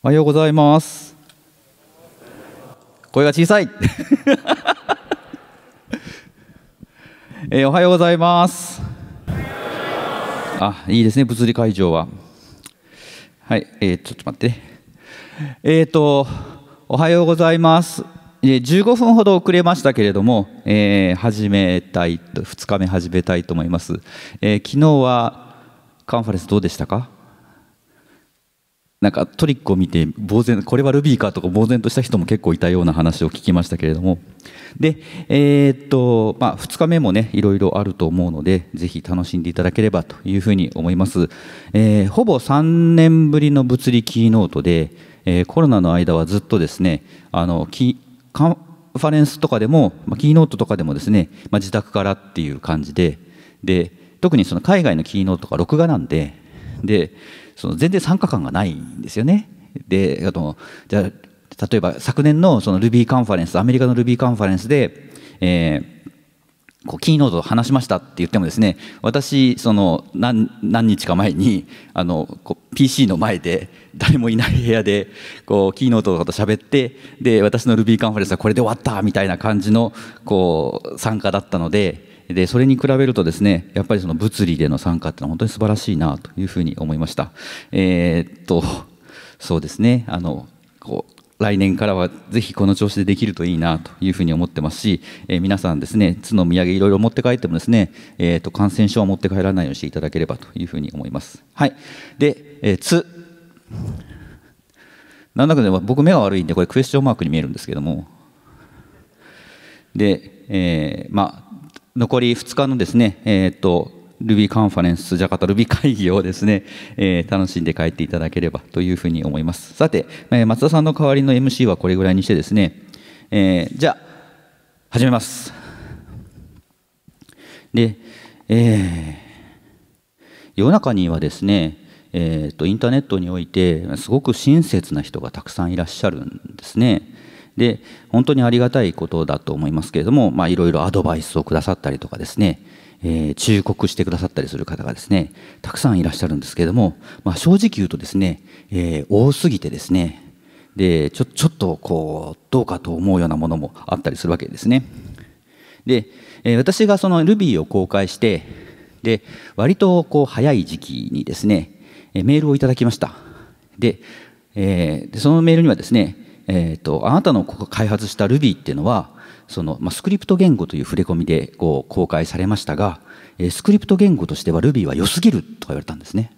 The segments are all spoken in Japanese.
おはようございます。声が小さい。えー、おはようございます。あ、いいですね。物理会場は。はい、えー、ちょっと待って、えっ、ー、と、おはようございます。えー、15分ほど遅れましたけれども、えー、始めたいと2日目始めたいと思います。えー、昨日はカンファレンスどうでしたか？なんかトリックを見て呆然これはルビーかとか呆然とした人も結構いたような話を聞きましたけれどもで、えー、っとまあ、2日目もねいろいろあると思うのでぜひ楽しんでいただければというふうに思います、えー、ほぼ3年ぶりの物理キーノートで、えー、コロナの間はずっとですねあのキカンファレンスとかでも、キーノートとかでもですね、まあ、自宅からっていう感じでで特にその海外のキーノートが録画なんででその全然参加感がないんですよね。であのじゃ例えば昨年のその Ruby カンファレンスアメリカの Ruby カンファレンスで、えー、こうキーノート話しましたって言ってもですね私その何何日か前にあのこう PC の前で誰もいない部屋でこうキーノートとかと喋ってで私の Ruby カンファレンスはこれで終わったみたいな感じのこう参加だったのででそれに比べるとですねやっぱりその物理での参加っていうのは本当に素晴らしいなというふうに思いましたえー、っとそうですねあのこう来年からはぜひこの調子でできるといいなというふうに思ってますし、えー、皆さんですね、つの土産いろいろ持って帰ってもですね、えー、と感染症は持って帰らないようにしていただければというふうに思います。はい。で、えー、つ。なんだかね、僕目が悪いんで、これクエスチョンマークに見えるんですけども。で、えー、まあ、残り2日のですね、えー、っと、ルビーカンファレンス、ジャカタルビー会議をですね、えー、楽しんで帰っていただければというふうに思います。さて、え松田さんの代わりの MC はこれぐらいにしてですね、えー、じゃあ、始めます。で、えー、世の中にはですね、えーとインターネットにおいてすごく親切な人がたくさんいらっしゃるんですね。で本当にありがたいことだと思いますけれども、まあ、いろいろアドバイスをくださったりとかですね、えー、忠告してくださったりする方がですねたくさんいらっしゃるんですけれども、まあ、正直言うとですね、えー、多すぎてですねでちょちょっとこうどうかと思うようなものもあったりするわけですね。で、えー、私がその Ruby を公開してで割とこう早い時期にですねメールをいただきました。で、えー、そのメールにはですねえーと、あなたの開発した Ruby っていうのはその、まあ、スクリプト言語という触れ込みでこう公開されましたが、えー、スクリプト言語としては Ruby は良すぎるとか言われたんですね。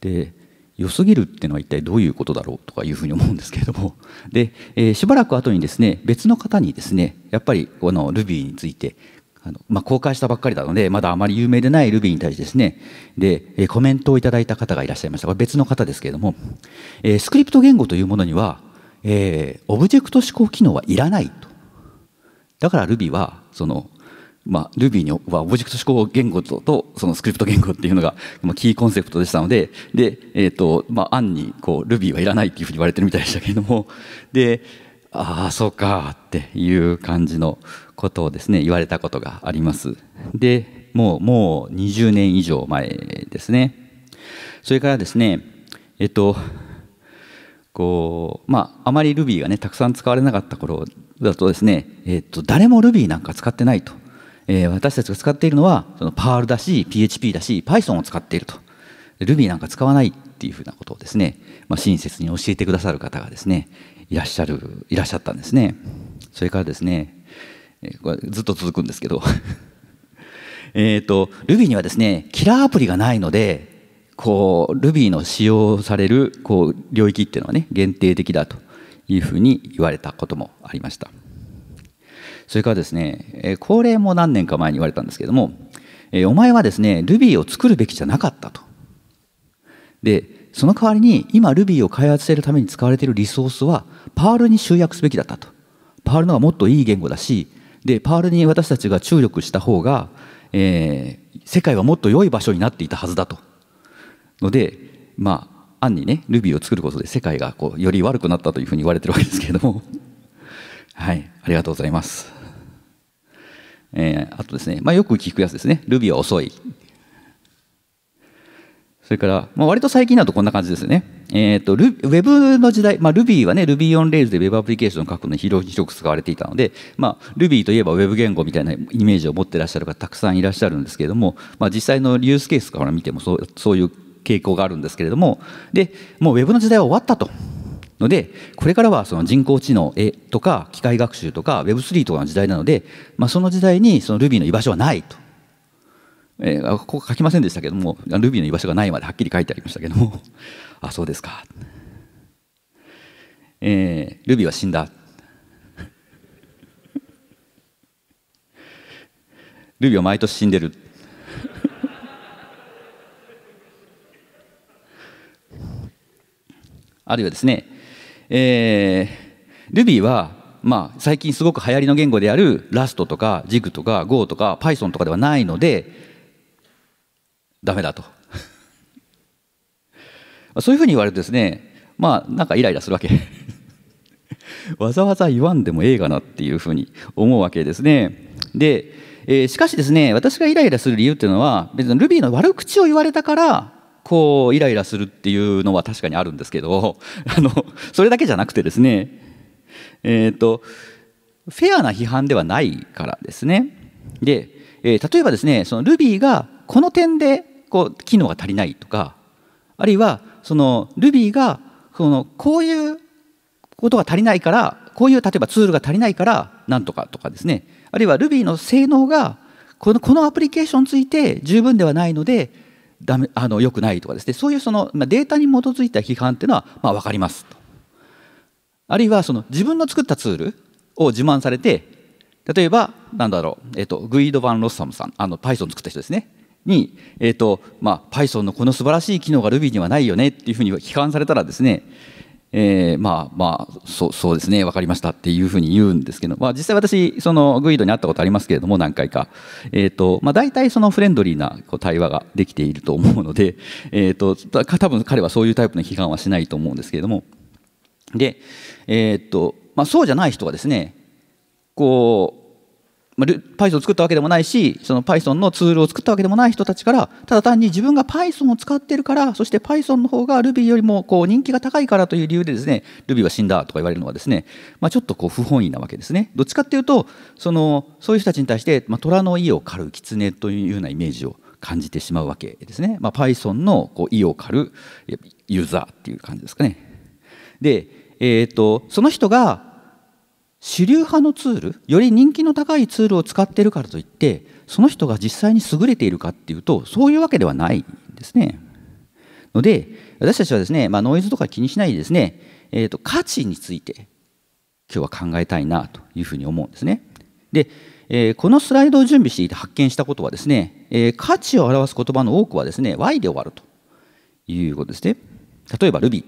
で良すぎるっていうのは一体どういうことだろうとかいうふうに思うんですけれどもで、えー、しばらく後にですね別の方にですねやっぱりこの Ruby についてあの、まあ、公開したばっかりなのでまだあまり有名でない Ruby に対してですねで、えー、コメントをいただいた方がいらっしゃいましたこれ別の方ですけれども、えー、スクリプト言語というものにはえー、オブジェクト指向機能はいらないと。だから Ruby は、その、まあ、Ruby にはオブジェクト指向言語ととそのスクリプト言語っていうのがキーコンセプトでしたので、で、えっ、ー、と、まあ、案にこう Ruby はいらないっていうふうに言われてるみたいでしたけれども、で、ああ、そうかっていう感じのことをですね、言われたことがあります。で、もう、もう20年以上前ですね。それからですね、えっ、ー、と、こうまあ、あまり Ruby がねたくさん使われなかった頃だとですね、えー、と誰も Ruby なんか使ってないと、えー、私たちが使っているのはその p ー r l だし PHP だし Python を使っていると Ruby なんか使わないっていうふうなことをですね、まあ、親切に教えてくださる方がですねいらっしゃるいらっしゃったんですねそれからですね、えー、これずっと続くんですけど えっと Ruby にはですねキラーアプリがないのでこう Ruby の使用されるこう領域っていうのはね限定的だというふうに言われたこともありましたそれからですねこれも何年か前に言われたんですけどもお前はですね Ruby を作るべきじゃなかったとでその代わりに今 Ruby を開発するために使われているリソースは p ー r l に集約すべきだったと p ー r l のがもっといい言語だしで Perl に私たちが注力した方が、えー、世界はもっと良い場所になっていたはずだとのでまあ暗にね Ruby を作ることで世界がこうより悪くなったというふうに言われてるわけですけれども はいありがとうございます。えー、あとですね、まあ、よく聞くやつですね Ruby は遅いそれから、まあ、割と最近だとこんな感じですね。えっ、ー、と、ウェブの時代、まあ、Ruby はね、Ruby on Rails で Web アプリケーションを書くのに広く使われていたので、まあ、Ruby といえば Web 言語みたいなイメージを持ってらっしゃる方たくさんいらっしゃるんですけれども、まあ、実際のユースケースから見てもそうそういう傾向があるんですけれどもでもうウェブの時代は終わったと。のでこれからはその人工知能とか機械学習とか Web3 とかの時代なので、まあ、その時代にその Ruby の居場所はないとえー、ここ書きませんでしたけども Ruby の居場所がないまではっきり書いてありましたけども あそうですか、えー、Ruby は死んだ Ruby は毎年死んでるあるいはですね、えー、Ruby は、まあ、最近すごく流行りの言語である Rust とか JIG とか Go とか Python とかではないので、ダメだと。そういうふうに言われるとですね、まあ、なんかイライラするわけ。わざわざ言わんでもええがなっていうふうに思うわけですね。で、えー、しかしですね、私がイライラする理由っていうのは、別に Ruby の悪口を言われたからこうイライラするっていうのは確かにあるんですけど あのそれだけじゃなくてですねえっ、ー、とフェアな批判ではないからですねで、えー、例えばですねその Ruby がこの点でこう機能が足りないとかあるいはその Ruby がそのこういうことが足りないからこういう例えばツールが足りないからなんとかとかですねあるいは Ruby の性能がこのこのアプリケーションについて十分ではないのでダメあの良くないとかですねそういうその、まあ、データに基づいた批判っていうのは、まあ、分かりますとあるいはその自分の作ったツールを自慢されて例えばなんだろう、えーと、とグイード・ヴァン・ロッサムさんあの Python 作った人ですねに、えーとまあ、Python のこの素晴らしい機能が Ruby にはないよねっていうふうに批判されたらですねえー、まあまあそうそうですね分かりましたっていうふうに言うんですけど、まあ、実際私そのグイドに会ったことありますけれども何回か、えーとまあ、大体そのフレンドリーなこう対話ができていると思うので、えーと、多分彼はそういうタイプの批判はしないと思うんですけれどもで、えーとまあ、そうじゃない人はですねこうまあ、Python を作ったわけでもないしその Python のツールを作ったわけでもない人たちからただ単に自分が Python を使ってるからそして Python の方が Ruby よりもこう人気が高いからという理由でですね Ruby は死んだとか言われるのはですね、まあ、ちょっとこう不本意なわけですねどっちかっていうとそのそういう人たちに対して、まあ、虎の意を狩る狐というようなイメージを感じてしまうわけですね、まあ、Python のこう意を狩るユーザーっていう感じですかねで、えーと、とその人が主流派のツールより人気の高いツールを使っているからといってその人が実際に優れているかっていうとそういうわけではないんですね。ので私たちはですね、まあ、ノイズとか気にしないでですね、えーと、価値について今日は考えたいなというふうに思うんですね。で、えー、このスライドを準備していて発見したことはですね、えー、価値を表す言葉の多くはですね Y で終わるということですね。例えば Ruby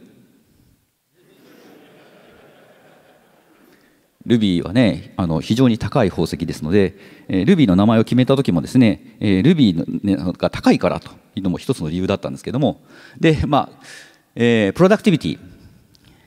ルビーはね、あの非常に高い宝石ですので、えー、Ruby の名前を決めた時もですね、えー、Ruby が高いからというのも一つの理由だったんですけども、で、まあ、えー、プロダクティビティ、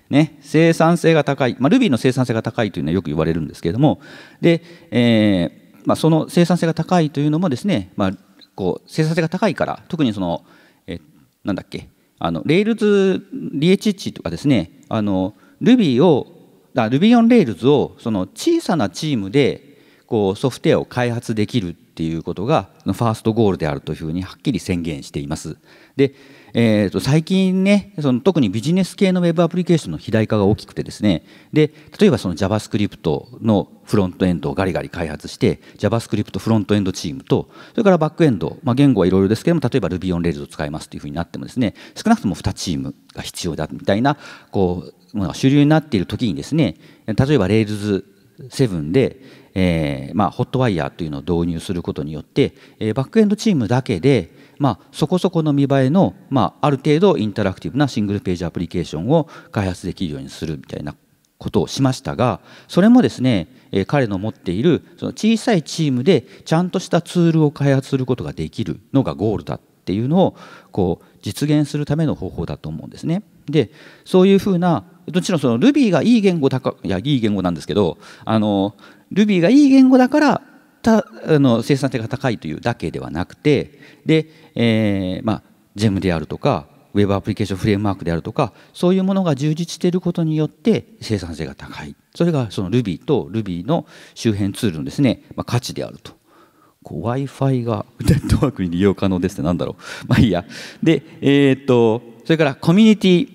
ね、生産性が高い、まあ、Ruby の生産性が高いというのはよく言われるんですけども、で、えー、まあ、その生産性が高いというのもですね、まあ、こう生産性が高いから、特にその、えー、なんだっけ、あの、イルズ・リエ d h チとかですね、あの、Ruby をだ Ruby on Rails をその小さなチームでこうソフトウェアを開発できるっていうことがファーストゴールであるというふうにはっきり宣言しています。で、えー、と最近ねその特にビジネス系の Web アプリケーションの肥大化が大きくてですねで例えばその JavaScript のフロントエンドをガリガリ開発して JavaScript フロントエンドチームとそれからバックエンド、まあ、言語はいろいろですけども例えば Ruby on Rails を使いますというふうになってもですね少なくとも2チームが必要だみたいなこうものが主流になっている時にですね例えば Rails7 で、えーまあ、ホットワイヤーというのを導入することによって、えー、バックエンドチームだけで、まあ、そこそこの見栄えの、まあ、ある程度インタラクティブなシングルページアプリケーションを開発できるようにするみたいなことをしましたがそれもですね、え彼の持っているその小さいチームでちゃんとしたツールを開発することができるのがゴールだっていうのをこう実現するための方法だと思うんですね。でそういうふうなどちらその Ruby がいい言語だかいやいい言語なんですけどあの Ruby がいい言語だからたあの生産性が高いというだけではなくてで、えー、まあ、GEM であるとか Web アプリケーションフレームワークであるとかそういうものが充実していることによって生産性が高いそれがその Ruby と Ruby の周辺ツールのですね、まあ、価値であると。w i f i がネットワークに利用可能ですってなんだろうまあいいやでえー、っとそれからコミュニティ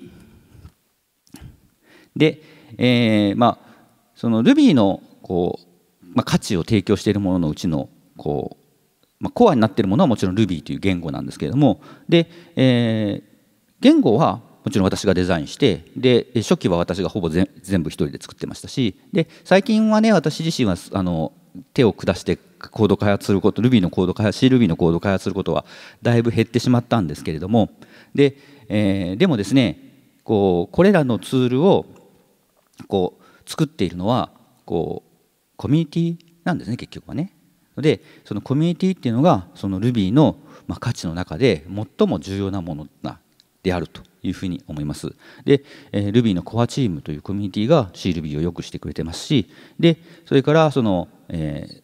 で、えー、まあその Ruby のこう、まあ、価値を提供しているもののうちのこう、まあ、コアになっているものはもちろん Ruby という言語なんですけれどもで、えー、言語はもちろん私がデザインしてで初期は私がほぼ全部一人で作ってましたしで最近はね私自身はあの手を下してコード開発すること Ruby のコード開発 CRuby のコード開発することはだいぶ減ってしまったんですけれどもで、えー、でもですねこうこれらのツールをこう作っているのはこうコミュニティなんですね結局はね。でそのコミュニティっていうのがその Ruby の、ま価値の中で最も重要なものなであるというふうに思います。で、えー、Ruby のコアチームというコミュニティが CRuby をよくしてくれてますし、で、それからその、え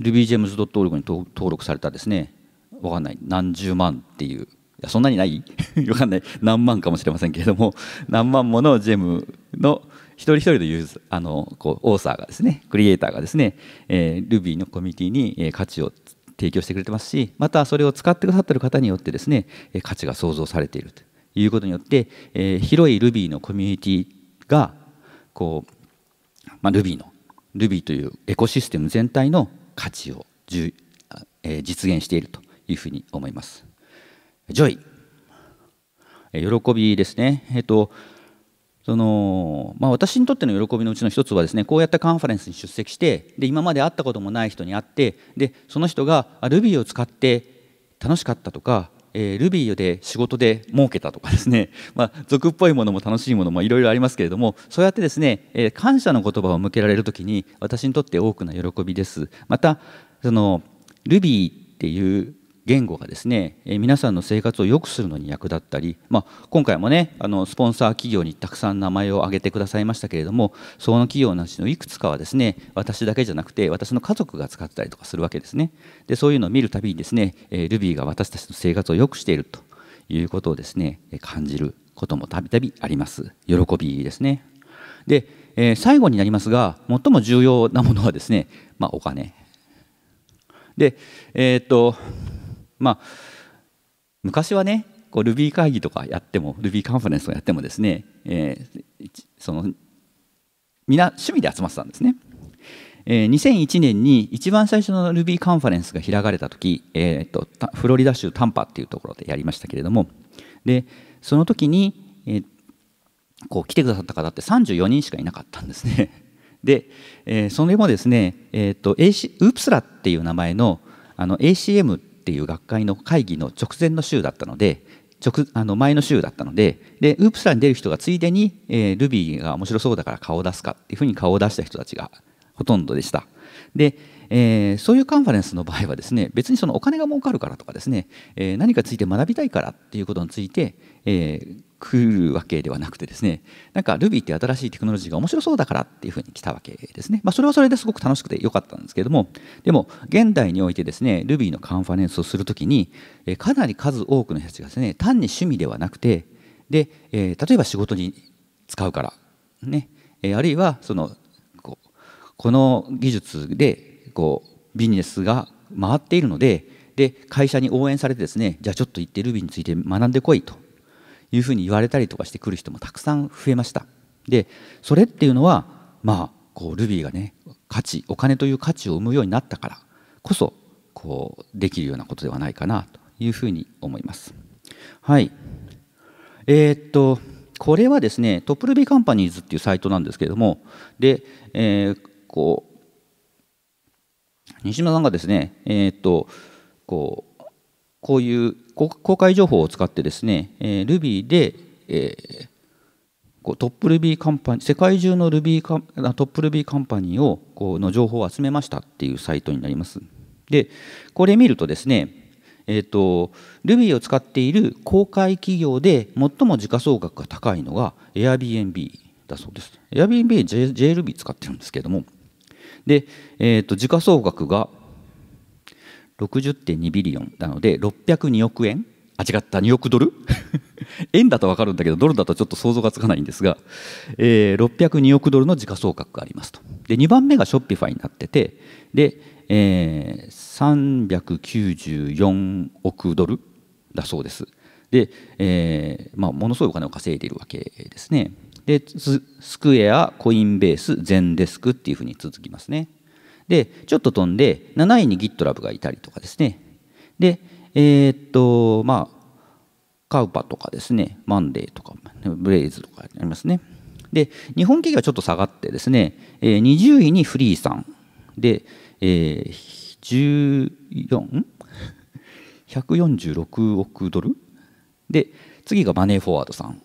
ー、rubygems.org に登録されたですね、わかんない、何十万っていう、いやそんなにない わかんない、何万かもしれませんけれども、何万ものジェムの一人一人のユーザーあのこうオーサーがですねクリエイターがですね、えー、Ruby のコミュニティに価値を提供してくれてますしまたそれを使ってくださってる方によってですね価値が創造されているということによって、えー、広い Ruby のコミュニティがこう、まあ、Ruby の Ruby というエコシステム全体の価値をじゅ、えー、実現しているというふうに思います。ジョイ喜びですね、えっとそのまあ、私にとっての喜びのうちの一つはですねこうやってカンファレンスに出席してで今まで会ったこともない人に会ってでその人が Ruby を使って楽しかったとか、えー、Ruby で仕事で儲けたとかですね、まあ、俗っぽいものも楽しいものもいろいろありますけれどもそうやってですね、えー、感謝の言葉を向けられるときに私にとって多くの喜びですまたその Ruby っていう言語がですね、皆さんの生活を良くするのに役立ったり、まあ、今回もねあのスポンサー企業にたくさん名前を挙げてくださいましたけれどもその企業のうちのいくつかはですね私だけじゃなくて私の家族が使ったりとかするわけですねでそういうのを見るたびにですね、ルビーが私たちの生活を良くしているということをですね感じることもたびたびあります喜びですねで、え最後になりますが最も重要なものはですね、まあ、お金でえー、っとまあ、昔はねこう Ruby 会議とかやっても Ruby カンファレンスをやってもですね、えー、そのみな趣味で集まってたんですね。えー、2001年に一番最初の Ruby カンファレンスが開かれた時、えーと、とフロリダ州タンパっていうところでやりましたけれどもでその時に、えー、こう来てくださった方って34人しかいなかったんですね。で、えー、それもですね、えーと、と AC ウープスラっていう名前のあの ACM っていう学会の会議の直前の週だったので直あの前の週だったのででウープスターに出る人がついでに、えー、Ruby が面白そうだから顔を出すかっていうふうに顔を出した人たちがほとんどでした。でえー、そういうカンファレンスの場合はですね別にそのお金が儲かるからとかですね、えー、何かついて学びたいからっていうことについて、えー、来るわけではなくてですねなんか Ruby って新しいテクノロジーが面白そうだからっていうふうに来たわけですね、まあ、それはそれですごく楽しくてよかったんですけどもでも現代においてですね Ruby のカンファレンスをするときにかなり数多くの人たちがですね単に趣味ではなくてで、えー、例えば仕事に使うからね、えあるいはそのこの技術でこうビジネスが回っているのでで会社に応援されてですねじゃあちょっと行って Ruby について学んでこいというふうに言われたりとかしてくる人もたくさん増えましたでそれっていうのはまあこう Ruby がね価値お金という価値を生むようになったからこそこうできるようなことではないかなというふうに思いますはいえー、っとこれはですねトップルビーカンパニーズっていうサイトなんですけれどもで、えー、こう西島さんがですね、えー、っとこうこういう公開情報を使ってですね、えー、Ruby で、えー、こうトップ Ruby カンパニー世界中の Ruby カトップ Ruby カンパニーをこの情報を集めましたっていうサイトになります。でこれ見るとですねえーと、と Ruby を使っている公開企業で最も時価総額が高いのが Airbnb だそうです。Airbnb、J、JRuby 使ってるんですけれども、で、えーと、時価総額が60.2ビリオンなので602億円あ違った2億ドル 円だと分かるんだけどドルだとちょっと想像がつかないんですが、えー、602億ドルの時価総額がありますとで2番目がショッピファイになっててで、えー、394億ドルだそうですで、えーまあ、ものすごいお金を稼いでいるわけですね。でスクエア、コインベース、ゼンデスクっていうふうに続きますね。で、ちょっと飛んで、7位に GitLab がいたりとかですね。で、えー、っと、まあ、カウパとかですね、マンデーとか、ブレイズとかありますね。で、日本企業はちょっと下がってですね、えー、20位にフリーさん。で、えー、14? 146億ドルで、次がマネーフォワードさん。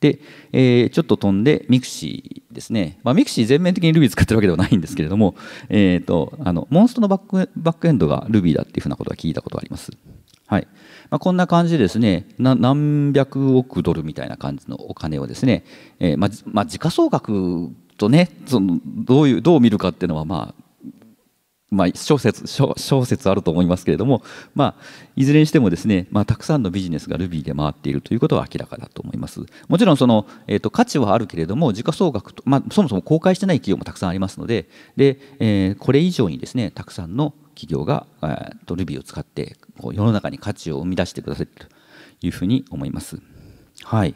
で、えー、ちょっと飛んで Mixi ですね、まあ、Mixi 全面的に Ruby 使ってるわけではないんですけれども、えーと、あのモンストのバックバックエンドが Ruby だっていうふうなことは聞いたことがあります。はいまあ、こんな感じでですね何百億ドルみたいな感じのお金をですね、えーまあまあ、時価総額とねそのどういうどう見るかっていうのはまあまあ、小説小小説あると思いますけれども、まあ、いずれにしてもですね、まあ、たくさんのビジネスが Ruby で回っているということは明らかだと思います。もちろんその、えーと、価値はあるけれども時価総額と、まあ、そもそも公開してない企業もたくさんありますのでで、えー、これ以上にですねたくさんの企業が、えー、と Ruby を使ってこう世の中に価値を生み出してくださるというふうに思います。はい、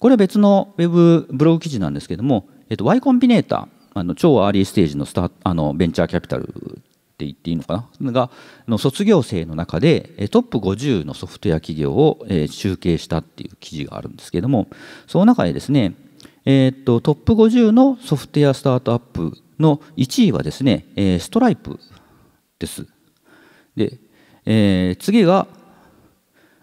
これは別の Web ブログ記事なんですけども、えーと Y コンビネーターあの超アーリーステージのスタあのベンチャーキャピタルって言っていいのかながの卒業生の中でトップ50のソフトウェア企業を、えー、集計したっていう記事があるんですけれどもその中でですね、えー、っとトップ50のソフトウェアスタートアップの1位はですね、えー、ストライプです。で、えー、次が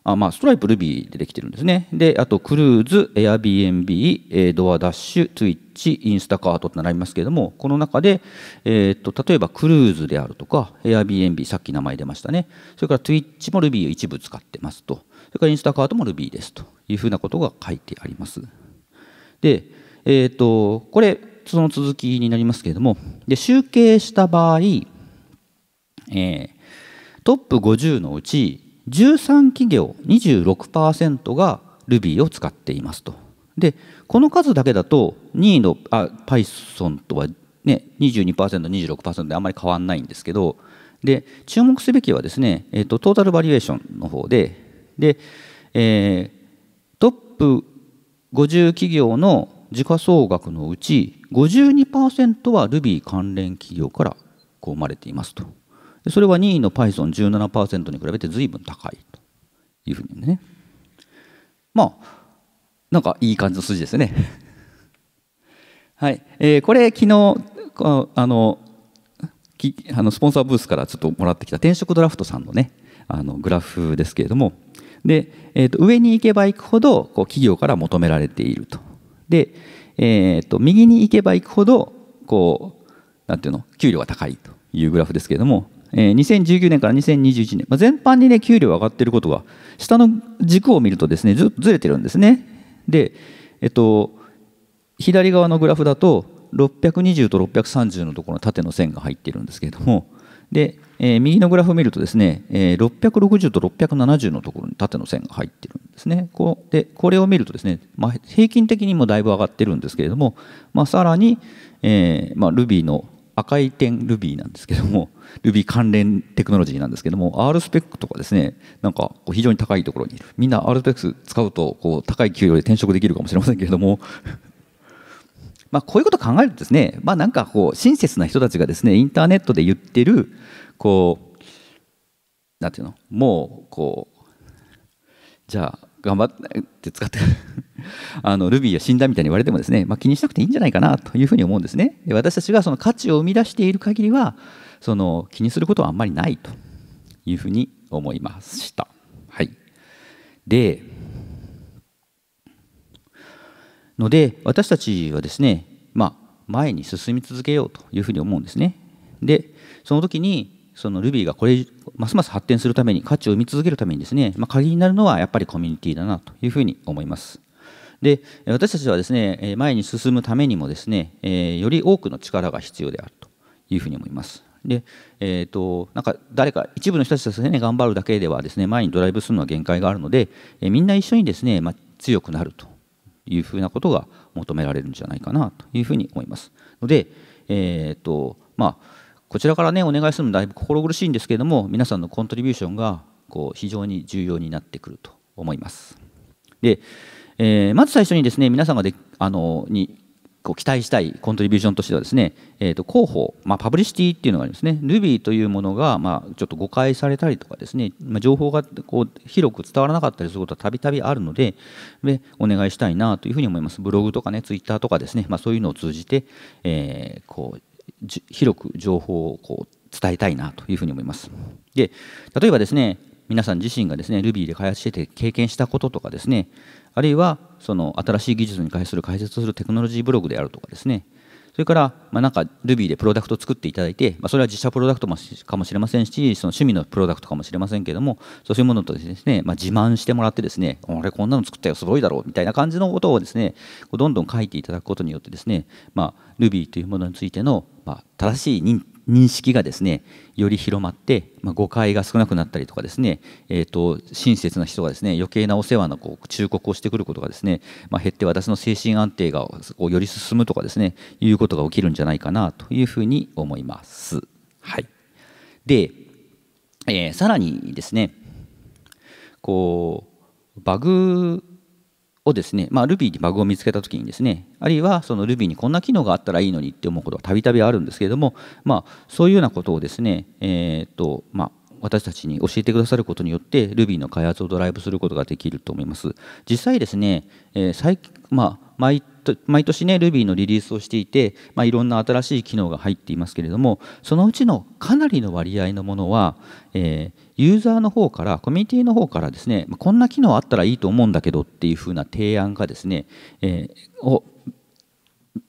あまあ、ストライプ、ルビーでできてるんですね。で、あと、クルーズ、エアビー n b ビー、ドアダッシュ、ツイッチ、インスタカートと並びますけれども、この中で、えー、っと例えばクルーズであるとか、エ a ビーンビー、さっき名前出ましたね。それからツイッチもルビーを一部使ってますと。それからインスタカートもルビーですというふうなことが書いてあります。で、えー、っと、これ、その続きになりますけれども、で集計した場合、えー、トップ50のうち、13企業26%が Ruby を使っていますと。でこの数だけだと2位のあ Python とは、ね、22%26% であんまり変わんないんですけどで注目すべきはですね、えーと、トータルバリエーションの方でで、えー、トップ50企業の時価総額のうち52%は Ruby 関連企業からこう生まれていますと。それは2位の Python17% に比べて随分高いというふうにねまあなんかいい感じの数字ですね はい、えー、これ昨日あのきあのスポンサーブースからちょっともらってきた転職ドラフトさんのねあのグラフですけれどもで、えー、と上に行けば行くほどこう企業から求められているとで、えー、と右に行けば行くほどこうなんていうの給料が高いというグラフですけれどもえ2019年から2021年、まあ、全般にね、給料上がってることが、下の軸を見るとですね、ずずれてるんですね。で、えっと、左側のグラフだと、620と630のところの縦の線が入っているんですけれども、で、えー、右のグラフを見るとですね、えー、660と670のところに縦の線が入ってるんですね。こでこれを見るとですね、まあ、平均的にもだいぶ上がってるんですけれども、まあ、さらに、えーまあ、Ruby の赤い点 Ruby なんですけども Ruby 関連テクノロジーなんですけども R スペックとかですねなんかこう非常に高いところにいるみんな R s p ック使うとこう高い給料で転職できるかもしれませんけれども まあこういうこと考えるとですねまあなんかこう親切な人たちがですねインターネットで言ってるこうなんていうのもうこうじゃあ頑張って使って あのルビーは死んだみたいに言われてもですね、まあ、気にしなくていいんじゃないかなというふうに思うんですね。で私たちがその価値を生み出している限りはその気にすることはあんまりないというふうに思いました。はい、でので私たちはですね、まあ、前に進み続けようというふうに思うんですね。でその時にその Ruby がこれますます発展するために価値を生み続けるためにですね、まあ、鍵になるのはやっぱりコミュニティだなというふうに思います。で私たちはですね前に進むためにもですね、えより多くの力が必要であるというふうに思います。で、えーと、なんか誰か一部の人たちですね頑張るだけではですね前にドライブするのは限界があるので、えー、みんな一緒にですね、まあ、強くなるというふうなことが求められるんじゃないかなというふうに思います。ので、えーとまあこちらからねお願いするのだいぶ心苦しいんですけれども皆さんのコントリビューションがこう非常に重要になってくると思います。で、えー、まず最初にですね皆さんがであのにこう期待したいコントリビューションとしてはですね、えー、と広報、まあ、パブリシティっていうのがありますね Ruby というものが、まあ、ちょっと誤解されたりとかですね、まあ、情報がこう広く伝わらなかったりすることはたびたびあるのででお願いしたいなというふうに思いますブログとかね Twitter とかですね、まあ、そういうのを通じて、えー、こう広く情報をこう伝えたいなというふうに思います。で例えばですね皆さん自身がですね Ruby で開発してて経験したこととかですねあるいはその新しい技術に対する解説するテクノロジーブログであるとかですねそれから、まあ、なんか Ruby でプロダクトを作っていただいて、まあ、それは自社プロダクトもかもしれませんし、その趣味のプロダクトかもしれませんけども、そういうものとですね、まあ、自慢してもらってですね、俺こんなの作ったよ、すごいだろう、みたいな感じのことをですね、どんどん書いていただくことによってですね、まあ、Ruby というものについての、まあ、正しい認認識がですねより広まって、まあ、誤解が少なくなったりとかですね、えーと、親切な人がですね余計なお世話のこう忠告をしてくることがですね、まあ、減って私の精神安定がこより進むとかですねいうことが起きるんじゃないかなというふうに思います。はい、で、えー、さらにですねこうバグをですね、まあ、Ruby にバグを見つけた時にですねあるいはその Ruby にこんな機能があったらいいのにって思うことがたびたびあるんですけれども、まあ、そういうようなことをですね、えっ、とまあ、私たちに教えてくださることによって Ruby の開発をドライブすることができると思います。実際ですね、えー最まあ、毎毎年ね Ruby のリリースをしていて、まあ、いろんな新しい機能が入っていますけれどもそのうちのかなりの割合のものは、えー、ユーザーの方からコミュニティの方からですねこんな機能あったらいいと思うんだけどっていうふうな提案がですね、えー、を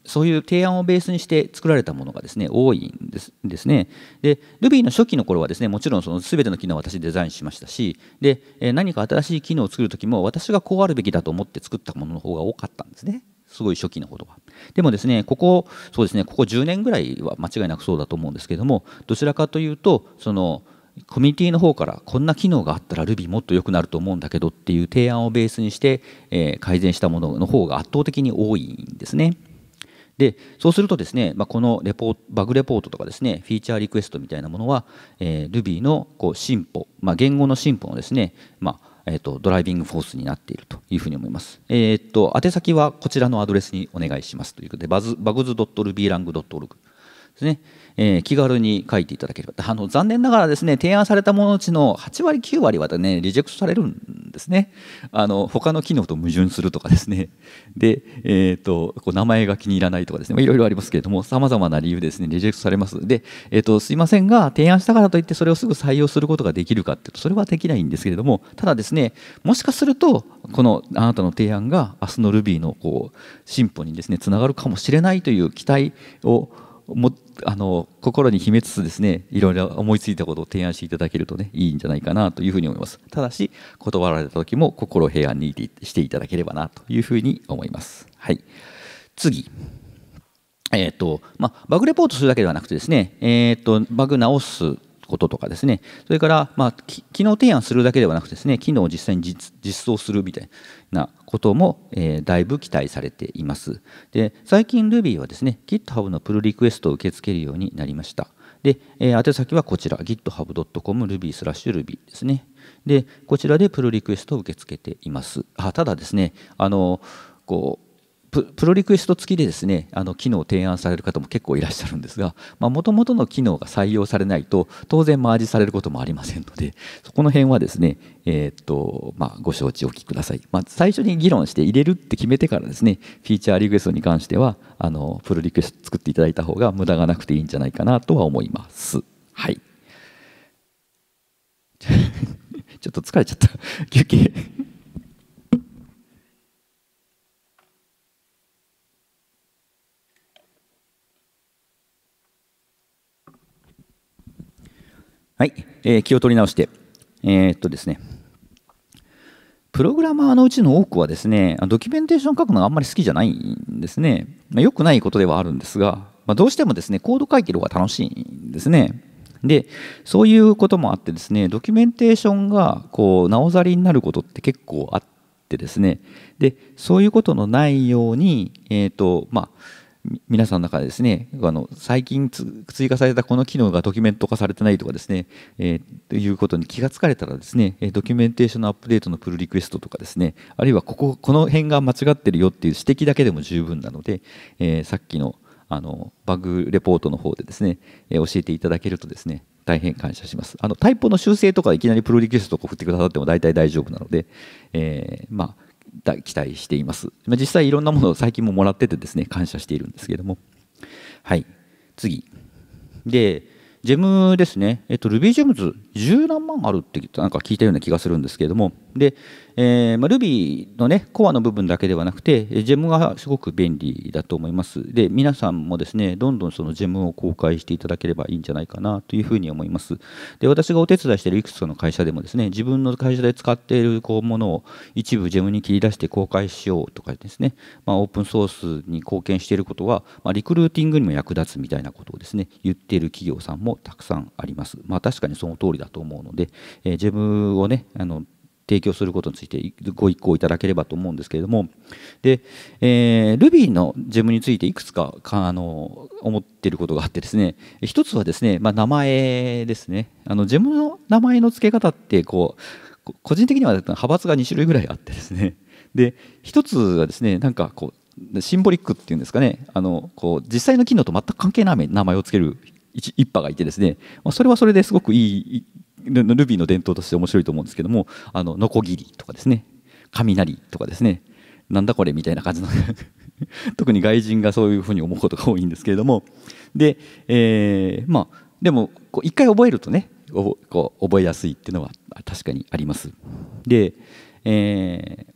そういう提案をベースにして作られたものがですね多いんですですね。で Ruby の初期の頃はですねもちろんその全ての機能を私デザインしましたしで何か新しい機能を作る時も私がこうあるべきだと思って作ったものの方が多かったんですね。すごい初期の言葉でもですねここそうですねここ10年ぐらいは間違いなくそうだと思うんですけどもどちらかというとそのコミュニティの方からこんな機能があったら Ruby もっと良くなると思うんだけどっていう提案をベースにして、え改善したものの方が圧倒的に多いんですね。でそうするとですね、まあ、このレポバグレポートとかですねフィーチャーリクエストみたいなものは、えー、Ruby のこう進歩、まあ、言語の進歩のですね、まあ、えーと、ドライビングフォースになっているというふうに思います。えっ、ー、と宛先はこちらのアドレスにお願いしますということで b u z z r u b l a n g o r g ですね。えー、気軽に書いていただければあの残念ながらですね提案されたものうちの8割9割はねリジェクトされるんですねあの他の機能と矛盾するとかですねで、えーと、こう名前が気に入らないとかですねいろいろありますけれどもさまざまな理由ですねリジェクトされますで、えーと、とすいませんが提案したからといってそれをすぐ採用することができるかっていうとそれはできないんですけれどもただですねもしかするとこのあなたの提案が明日の Ruby のこう進歩にですねつながるかもしれないという期待をもあの心に秘めつつですねいろいろ思いついたことを提案していただけるとねいいんじゃないかなというふうに思いますただし断られた時も心平安にしていただければなというふうに思いますはい次えっ、ー、とまあ、バグレポートするだけではなくてですね、えっ、ー、とバグ直すこととかですねそれから、まあ、機能提案するだけではなくてですね機能を実際に実装するみたいななことも、えー、だいぶ期待されています。で最近 Ruby はですね GitHub のプルリクエストを受け付けるようになりました。で、えー、宛先はこちら github.com ruby スラッシュ ruby ですね。でこちらでプルリクエストを受け付けています。あただですねあのこうプロリクエスト付きでですねあの機能を提案される方も結構いらっしゃるんですがもともとの機能が採用されないと当然マージされることもありませんのでそこの辺はですね、えー、っとまあ、ご承知おきください、まあ、最初に議論して入れるって決めてからですねフィーチャーリクエストに関してはあのプロリクエスト作っていただいた方が無駄がなくていいんじゃないかなとは思います。はい ちょっと疲れちゃった休憩はい、えー、気を取り直して、えー、っとですね、プログラマーのうちの多くはですね、ドキュメンテーション書くのがあんまり好きじゃないんですね。まあ、良くないことではあるんですが、まあ、どうしてもですね、コード書いてる方が楽しいんですね。で、そういうこともあってですね、ドキュメンテーションがこう、なおざりになることって結構あってですね、で、そういうことのないように、えっ、と、まあ、皆さんの中でですねあの最近追加されたこの機能がドキュメント化されてないとかですね、えー、ということに気がつかれたらですねドキュメンテーションのアップデートのプルリクエストとかですねあるいはこここの辺が間違ってるよっていう指摘だけでも十分なので、えー、さっきのあのバグレポートの方でですね、え教えていただけるとですね大変感謝しますあのタイプの修正とかいきなりプロリクエストか送ってくださっても大体大丈夫なので、えー、まあ期待しています。実際いろんなものを最近ももらっててですね感謝しているんですけども。はい、次。で、ジェムですね、えっと、RubyGems 十何万あるってなんか聞いたような気がするんですけれどもで、えーまあ、Ruby の、ね、コアの部分だけではなくてジェムがすごく便利だと思いますで皆さんもですねどんどんそのジェムを公開していただければいいんじゃないかなというふうに思いますで私がお手伝いしているいくつかの会社でもですね自分の会社で使っているこうものを一部ジェムに切り出して公開しようとかですね、まあ、オープンソースに貢献していることは、まあ、リクルーティングにも役立つみたいなことをですね言っている企業さんもたくさんありますまあ確かにその通りだと思うので、えー、ジェムをねあの提供することについてご一行いただければと思うんですけれどもで、えー、Ruby のジェムについていくつかあの思っていることがあってですね一つはですね、まあ、名前ですねあのジェムの名前の付け方ってこう個人的には派閥が2種類ぐらいあってですねで一つはですねなんかこうシンボリックっていうんですかねあのこう実際の機能と全く関係ない名前を付ける一派がいてですね、まあ、それはそれですごくいいルビーの伝統として面白いと思うんですけどもあのノコギリとかですね雷とかですねなんだこれみたいな感じの 特に外人がそういうふうに思うことが多いんですけれどもで、えー、まあでも一回覚えるとねこう覚えやすいっていうのは確かにあります。で、え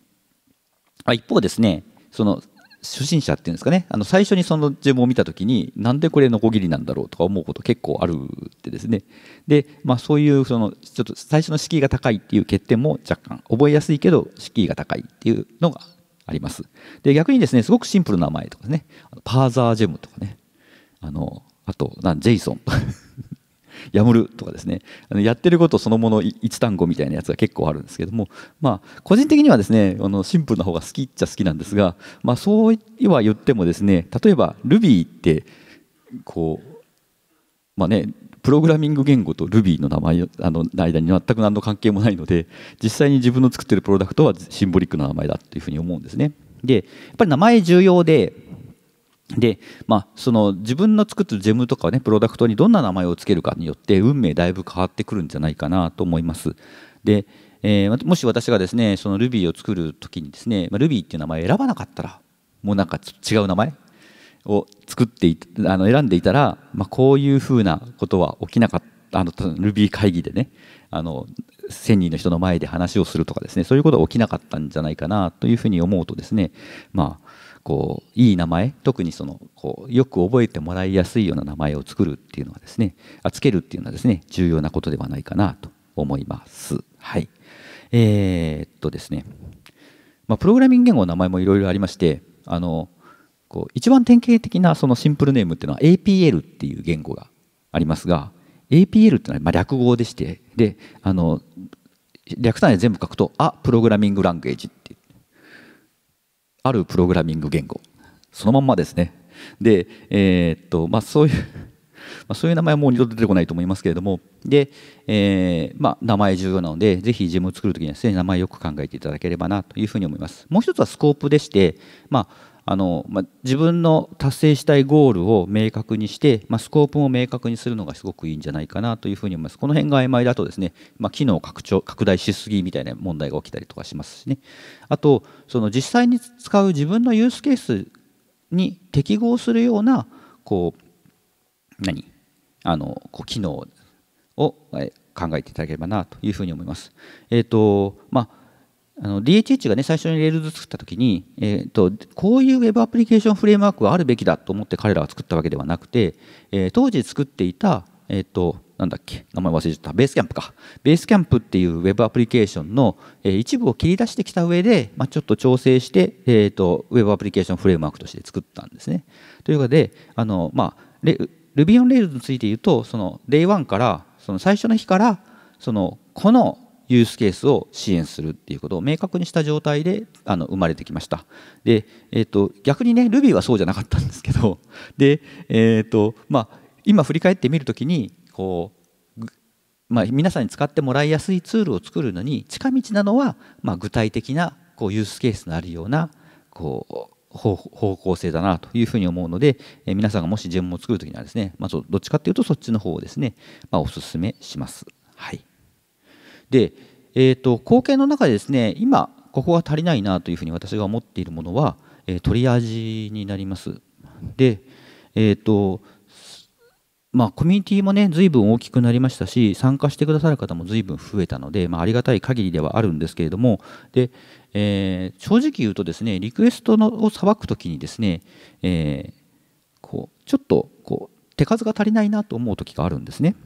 ー、一方ですねその初心者っていうんですかねあの最初にそのェムを見た時になんでこれノコギリなんだろうとか思うこと結構あるってですねで、まあ、そういうそのちょっと最初の敷居が高いっていう欠点も若干覚えやすいけど敷居が高いっていうのがありますで逆にですねすごくシンプルな名前とかねパーザージェムとかねあのあとなんジェイソン やむるとかですねあのやってることそのもの一単語みたいなやつが結構あるんですけどもまあ個人的にはですねあのシンプルな方が好きっちゃ好きなんですがまあそうは言ってもですね例えば Ruby ってこうまあねプログラミング言語と Ruby の名前あの間に全く何の関係もないので実際に自分の作ってるプロダクトはシンボリックな名前だというふうに思うんですね。でやっぱり名前重要でで、まあ、その自分の作ってるジェムとかねプロダクトにどんな名前を付けるかによって運命だいぶ変わってくるんじゃないかなと思います。で、えー、もし私がですねその Ruby を作る時にですね、まあ、Ruby っていう名前を選ばなかったらもうなんか違う名前を作ってあの選んでいたら、まあ、こういうふうなことは起きなかったあの Ruby 会議でねあの1000人の人の前で話をするとかですねそういうことは起きなかったんじゃないかなというふうに思うとですねまあこういい名前特にそのこうよく覚えてもらいやすいような名前を作るっていうのはですねあつけるっていうのはですね重要なことではないかなと思います。はいえー、っとですね、まあ、プログラミング言語の名前もいろいろありましてあのこう一番典型的なそのシンプルネームっていうのは APL っていう言語がありますが APL っていうのはま略語でしてであの略単位全部書くと「あプログラミングランゲージ」って言ってあるプログラミング言語そのまんまですねで、えー、っとまあ、そういうまあ、そういう名前はもう二度と出てこないと思いますけれども、で、えー、まあ、名前重要なので、ぜひジムを作るときにはですね、名前よく考えていただければなというふうに思います。もう一つはスコープでして、まあ、あの、まあ、自分の達成したいゴールを明確にして、まあ、スコープも明確にするのがすごくいいんじゃないかなというふうに思います。この辺が曖昧だとですね、まあ、機能拡張拡大しすぎみたいな問題が起きたりとかしますしね。あとその実際に使う自分のユースケースに適合するようなこう何あのこう機能を考えていただければなというふうに思います。えっ、ー、とまああの DHH がね最初にレールズ作った時に、えーと、こういう Web アプリケーションフレームワークはあるべきだと思って彼らは作ったわけではなくて、えー、当時作っていた、えーと、なんだっけ名前忘れちゃったベースキャンプかベースキャンプっていう Web アプリケーションの、えー、一部を切り出してきた上で、まあ、ちょっと調整して、えーと、Web アプリケーションフレームワークとして作ったんですね。ということであの、まあ、Ruby on Rails について言うとその Day1 からその最初の日からそのこのユースケースを支援するっていうことを明確にした状態であの生まれてきました。で、えーと、逆にね Ruby はそうじゃなかったんですけど で、えーとまあ、今振り返ってみるときにこう、まあ、皆さんに使ってもらいやすいツールを作るのに近道なのは、まあ、具体的なこうユースケースのあるようなこう方向性だなというふうに思うので、えー、皆さんがもし g e を作るときにはですね、まあ、どっちかというとそっちの方をですね、まあ、おすすめします。はいで、えーと、後の中でですね今ここが足りないなというふうに私が思っているものは、えー、トリアージになります。で、えーとまあ、コミュニティもね随分大きくなりましたし参加してくださる方も随分増えたので、まあ、ありがたい限りではあるんですけれどもで、えー、正直言うとですねリクエストのをさばく時にですね、えー、こうちょっとこう手数が足りないなと思う時があるんですね。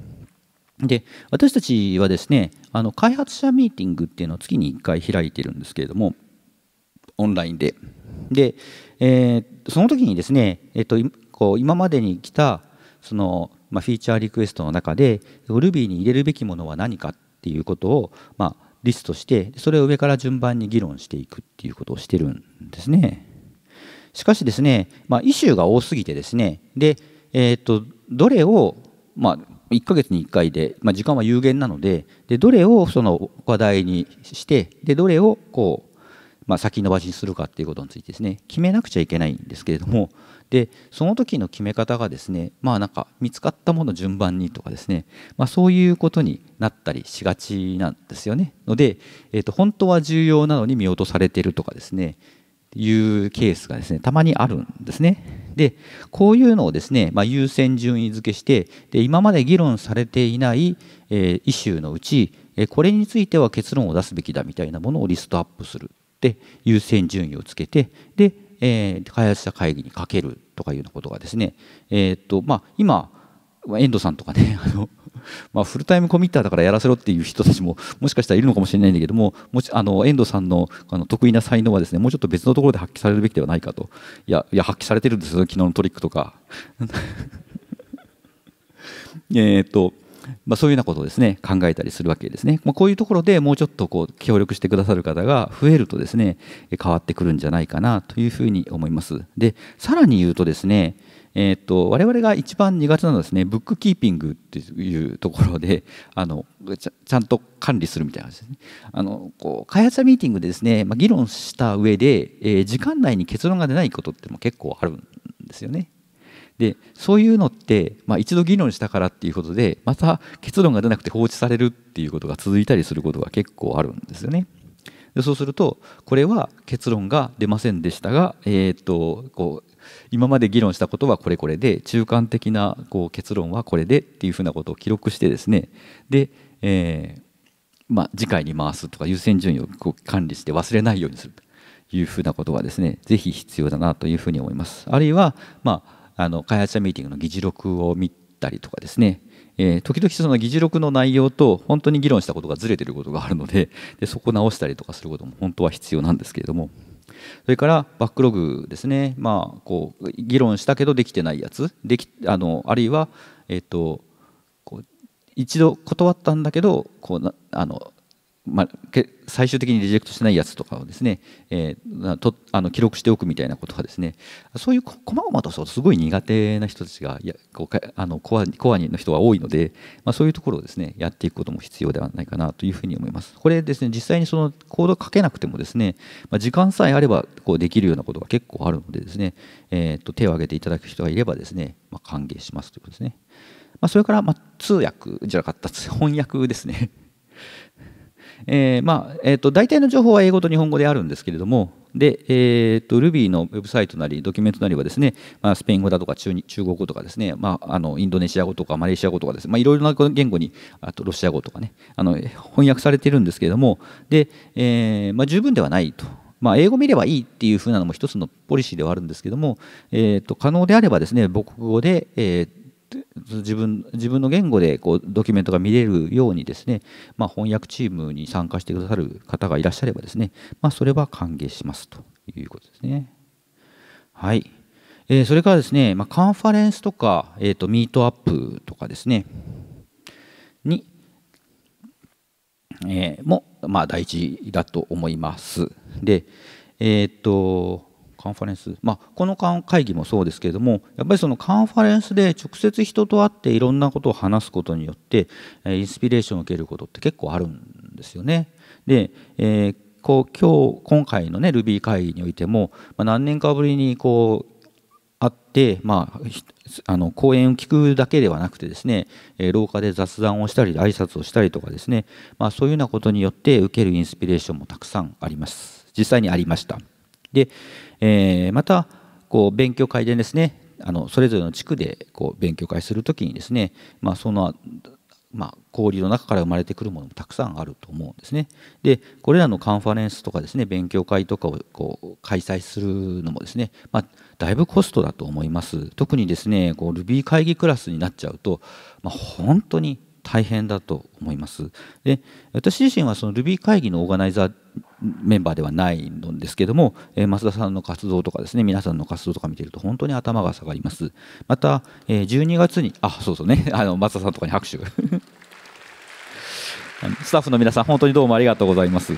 で私たちはですねあの開発者ミーティングっていうのを月に1回開いてるんですけれどもオンラインでで、えー、その時にですね、えー、っと、こう今までに来たその、まあ、フィーチャーリクエストの中で Ruby に入れるべきものは何かっていうことを、まあ、リストしてそれを上から順番に議論していくっていうことをしてるんですね。しかしですね、まあ、イシューが多すぎてですねで、えー、っとどれを、まあ、1ヶ月に1回で、まあ、時間は有限なのででどれをその話題にしてでどれをこう、まあ、先延ばしにするかっていうことについてですね決めなくちゃいけないんですけれどもでその時の決め方がですねまあなんか見つかったもの順番にとかですね、まあ、そういうことになったりしがちなんですよねので、えー、と本当は重要なのに見落とされてるとかですねいうケースがですねたまにあるんですね。でこういうのをですね、まあ、優先順位付けしてで今まで議論されていない、えー、イシューのうち、えこれについては結論を出すべきだみたいなものをリストアップするで優先順位をつけてで、えー、開発者会議にかけるとかいうようなことがですね、えー、っとまあ、今遠藤さんとかね あの まあ、フルタイムコミッターだからやらせろっていう人たちももしかしたらいるのかもしれないんだけどももしあの遠藤さんのあの得意な才能はですねもうちょっと別のところで発揮されるべきではないかといやいや発揮されてるんですよ昨日のトリックとか えっとまあ、そういうようなことをですね考えたりするわけですね、まあ、こういうところでもうちょっとこう協力してくださる方が増えるとですね変わってくるんじゃないかなというふうに思いますでさらに言うとですねえーと、我々が一番苦手なのはですねブックキーピングっていうところで あのちゃんと管理するみたいな話ですねあのこう開発者ミーティングでですね、まあ、議論した上で、えー、時間内に結論が出ないことっても結構あるんですよね。でそういうのって、まあ、一度議論したからっていうことでまた結論が出なくて放置されるっていうことが続いたりすることが結構あるんですよね。でそうするとこれは結論が出ませんでしたが、えー、っとこう今まで議論したことはこれこれで中間的なこう結論はこれでっていうふうなことを記録してですねで、えー、まあ、次回に回すとか優先順位をこう管理して忘れないようにするというふうなことはですねぜひ必要だなというふうに思います。あるいは、まあ、あの開発者ミーティングの議事録を見たりとかですねえー、時々その議事録の内容と本当に議論したことがずれてることがあるのででそこ直したりとかすることも本当は必要なんですけれどもそれからバックログですね、まあ、こう議論したけどできてないやつできあのあるいは、えーと、う一度断ったんだけどこうあのまあ、最終的にリジェクトしてないやつとかをですね、えー、とあの記録しておくみたいなことはですねそういうこまごまとすごい苦手な人たちがやこうあのコアコアの人は多いので、まあ、そういうところをですねやっていくことも必要ではないかなというふうに思います。これですね実際にそのコード書けなくてもですね、まあ、時間さえあればこうできるようなことが結構あるのでですね、えー、と手を挙げていただく人がいればですね、まあ、歓迎しますということですね。まあ、それからまあ通訳じゃなかった翻訳ですね。えー、まあえーと、大体の情報は英語と日本語であるんですけれども、でえーと、Ruby のウェブサイトなり、ドキュメントなりはですね、まあ、スペイン語だとか中中国語とかですね、まあ、あのインドネシア語とかマレーシア語とかですね、まあ、いろいろな言語に、あとロシア語とかね、あの翻訳されているんですけれども、でえー、まあ、十分ではないと。まあ、英語見ればいいっていうふうなのも一つのポリシーではあるんですけども、えー、と可能であればですね母国語で、えー、自分自分の言語でこうドキュメントが見れるようにですね、まあ、翻訳チームに参加してくださる方がいらっしゃればですね、まあ、それは歓迎しますということですね。はい。えー、それからですね、まあ、カンファレンスとか、えーと、ミートアップとかですね、に、えー、も、まあ、大事だと思います。で、えっ、ー、と、カンファレンス、まあ、この会議もそうですけれどもやっぱりそのカンファレンスで直接人と会っていろんなことを話すことによってインスピレーションを受けることって結構あるんですよね。で、えー、こう今日今回のね Ruby 会議においても、まあ、何年かぶりにこう会って、まあ、あの講演を聞くだけではなくてですね、え廊下で雑談をしたり挨拶をしたりとかですね、まあ、そういうようなことによって受けるインスピレーションもたくさんあります実際にありました。で、えー、またこう勉強会でですねあのそれぞれの地区でこう勉強会するときにですね、まあ、その、まあ、交流の中から生まれてくるものもたくさんあると思うんですね。でこれらのカンファレンスとかですね勉強会とかをこう開催するのもですね、まあ、だいぶコストだと思います。特にですねこう Ruby 会議クラスになっちゃうと、まあ、本当に大変だと思います。で私自身はそのルビー会議のオーガナイザーメンバーではないのですけども、えー、増田さんの活動とかですね皆さんの活動とか見てると本当に頭が下がります。また、えー、12月にあそうそうね あの増田さんとかに拍手 スタッフの皆さん本当にどうもありがとうございます。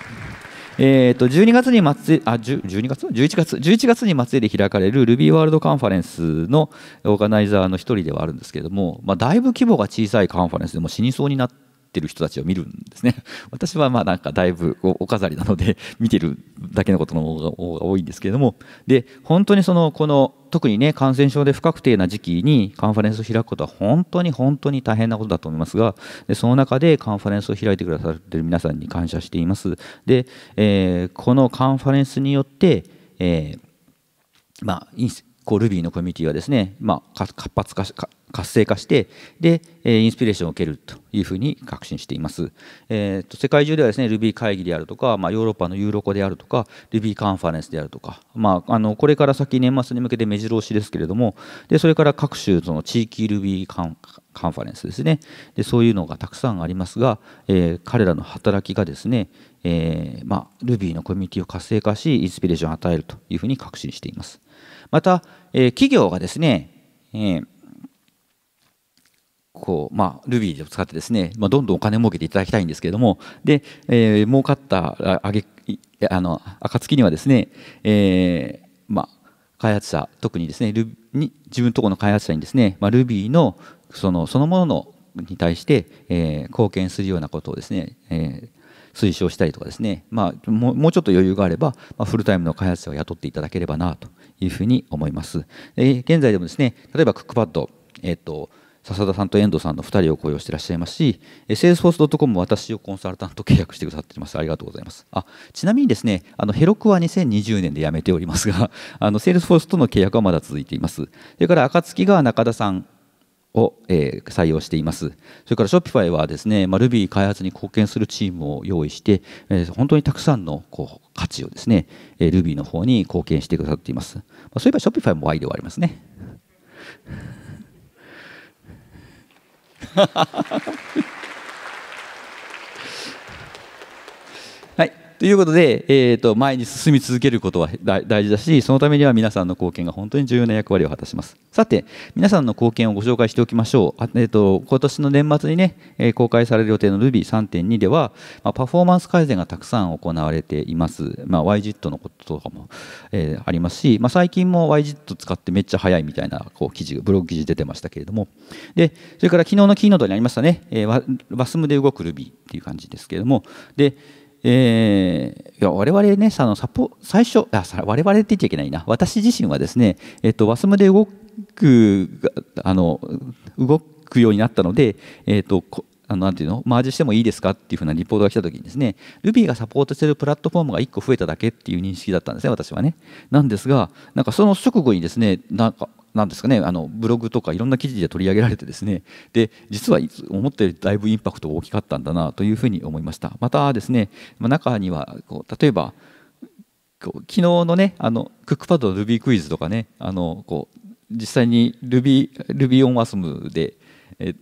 えー、と12月に松あ12月11月11月に松江で開かれる Ruby ワールドカンファレンスのオーガナイザーの一人ではあるんですけれども、まあ、だいぶ規模が小さいカンファレンスでも死にそうになってってる人たちを見るんですね 私はまあなんかだいぶお飾りなので 見てるだけのことの方が多いんですけれどもで本当にそのこの特にね感染症で不確定な時期にカンファレンスを開くことは本当に本当に大変なことだと思いますがでその中でカンファレンスを開いてくださってる皆さんに感謝していますで、えー、このカンファレンスによって、えー、まあ、こう Ruby のコミュニティはですね、まあ、活発化し活性化してで、えインスピレーションを受けるというふうに確信しています、えーと、と世界中ではですね Ruby 会議であるとか、まあ、ヨーロッパのユーロコであるとか Ruby カンファレンスであるとか、まあ、あのこれから先年末に向けて目白押しですけれどもでそれから各種その地域 Ruby カンカンファレンスですねでそういうのがたくさんありますが、えー、彼らの働きがですね、えーまあ、Ruby のコミュニティを活性化しインスピレーションを与えるというふうに確信していますまた、えー、企業がですね、えーこうまあ、Ruby を使ってですね、まあ、どんどんお金儲けていただきたいんですけれどもで、えー、儲かったあげあの暁にはですね、えーまあ、開発者特にですねに自分のところの開発者にですね、まあ、Ruby のそのそのもののに対して、えー、貢献するようなことをですね、えー、推奨したりとかですね、まあ、もうちょっと余裕があれば、まあ、フルタイムの開発者を雇っていただければなというふうに思います。え現在でもですね、例えばクックパッド、えっ、ー、と、笹田さんと遠藤さんの2人を雇用していらっしゃいますし、salesforce.com も私をコンサルタント契約してくださっています。ありがとうございます。あちなみにですね、あのヘロクは2020年で辞めておりますが、あの salesforce との契約はまだ続いています。それから暁が中田さん、を、えー、採用しています。それから Shopify はですね、まあ、Ruby 開発に貢献するチームを用意して、えー、本当にたくさんのこう価値をですね、えー、Ruby の方に貢献してくださっています。まあ、そういえば Shopify も Y ではありますね。ということで、えーと、前に進み続けることは大事だしそのためには皆さんの貢献が本当に重要な役割を果たしますさて皆さんの貢献をご紹介しておきましょう、えーと、今年の年末にね、公開される予定の Ruby3.2 では、まあ、パフォーマンス改善がたくさん行われています、まあ、YJIT のこととかも、えー、ありますし、まあ、最近も YJIT 使ってめっちゃ早いみたいなこう記事ブログ記事出てましたけれどもでそれから昨日のキーノートにありましたね、えー、バスムで動く Ruby っていう感じですけれどもでえー、いや我々ねあのサポ最初あ我々って言っちゃいけないな私自身はですね、えっと、WASM で動くあの動くようになったので、えっと、あのなていうのマージしてもいいですかっていうふうなリポートが来た時にですね Ruby がサポートしてるプラットフォームが1個増えただけっていう認識だったんですね私はねなんですがなんかその直後にですねなんかなんですかねあのブログとかいろんな記事で取り上げられてですねで実は思ったよりだいぶインパクトが大きかったんだなというふうに思いましたまたですね中にはこう例えばこう昨日のねあのクックパッドの Ruby クイズとかねあのこう実際に Ruby, Ruby on WASM でえ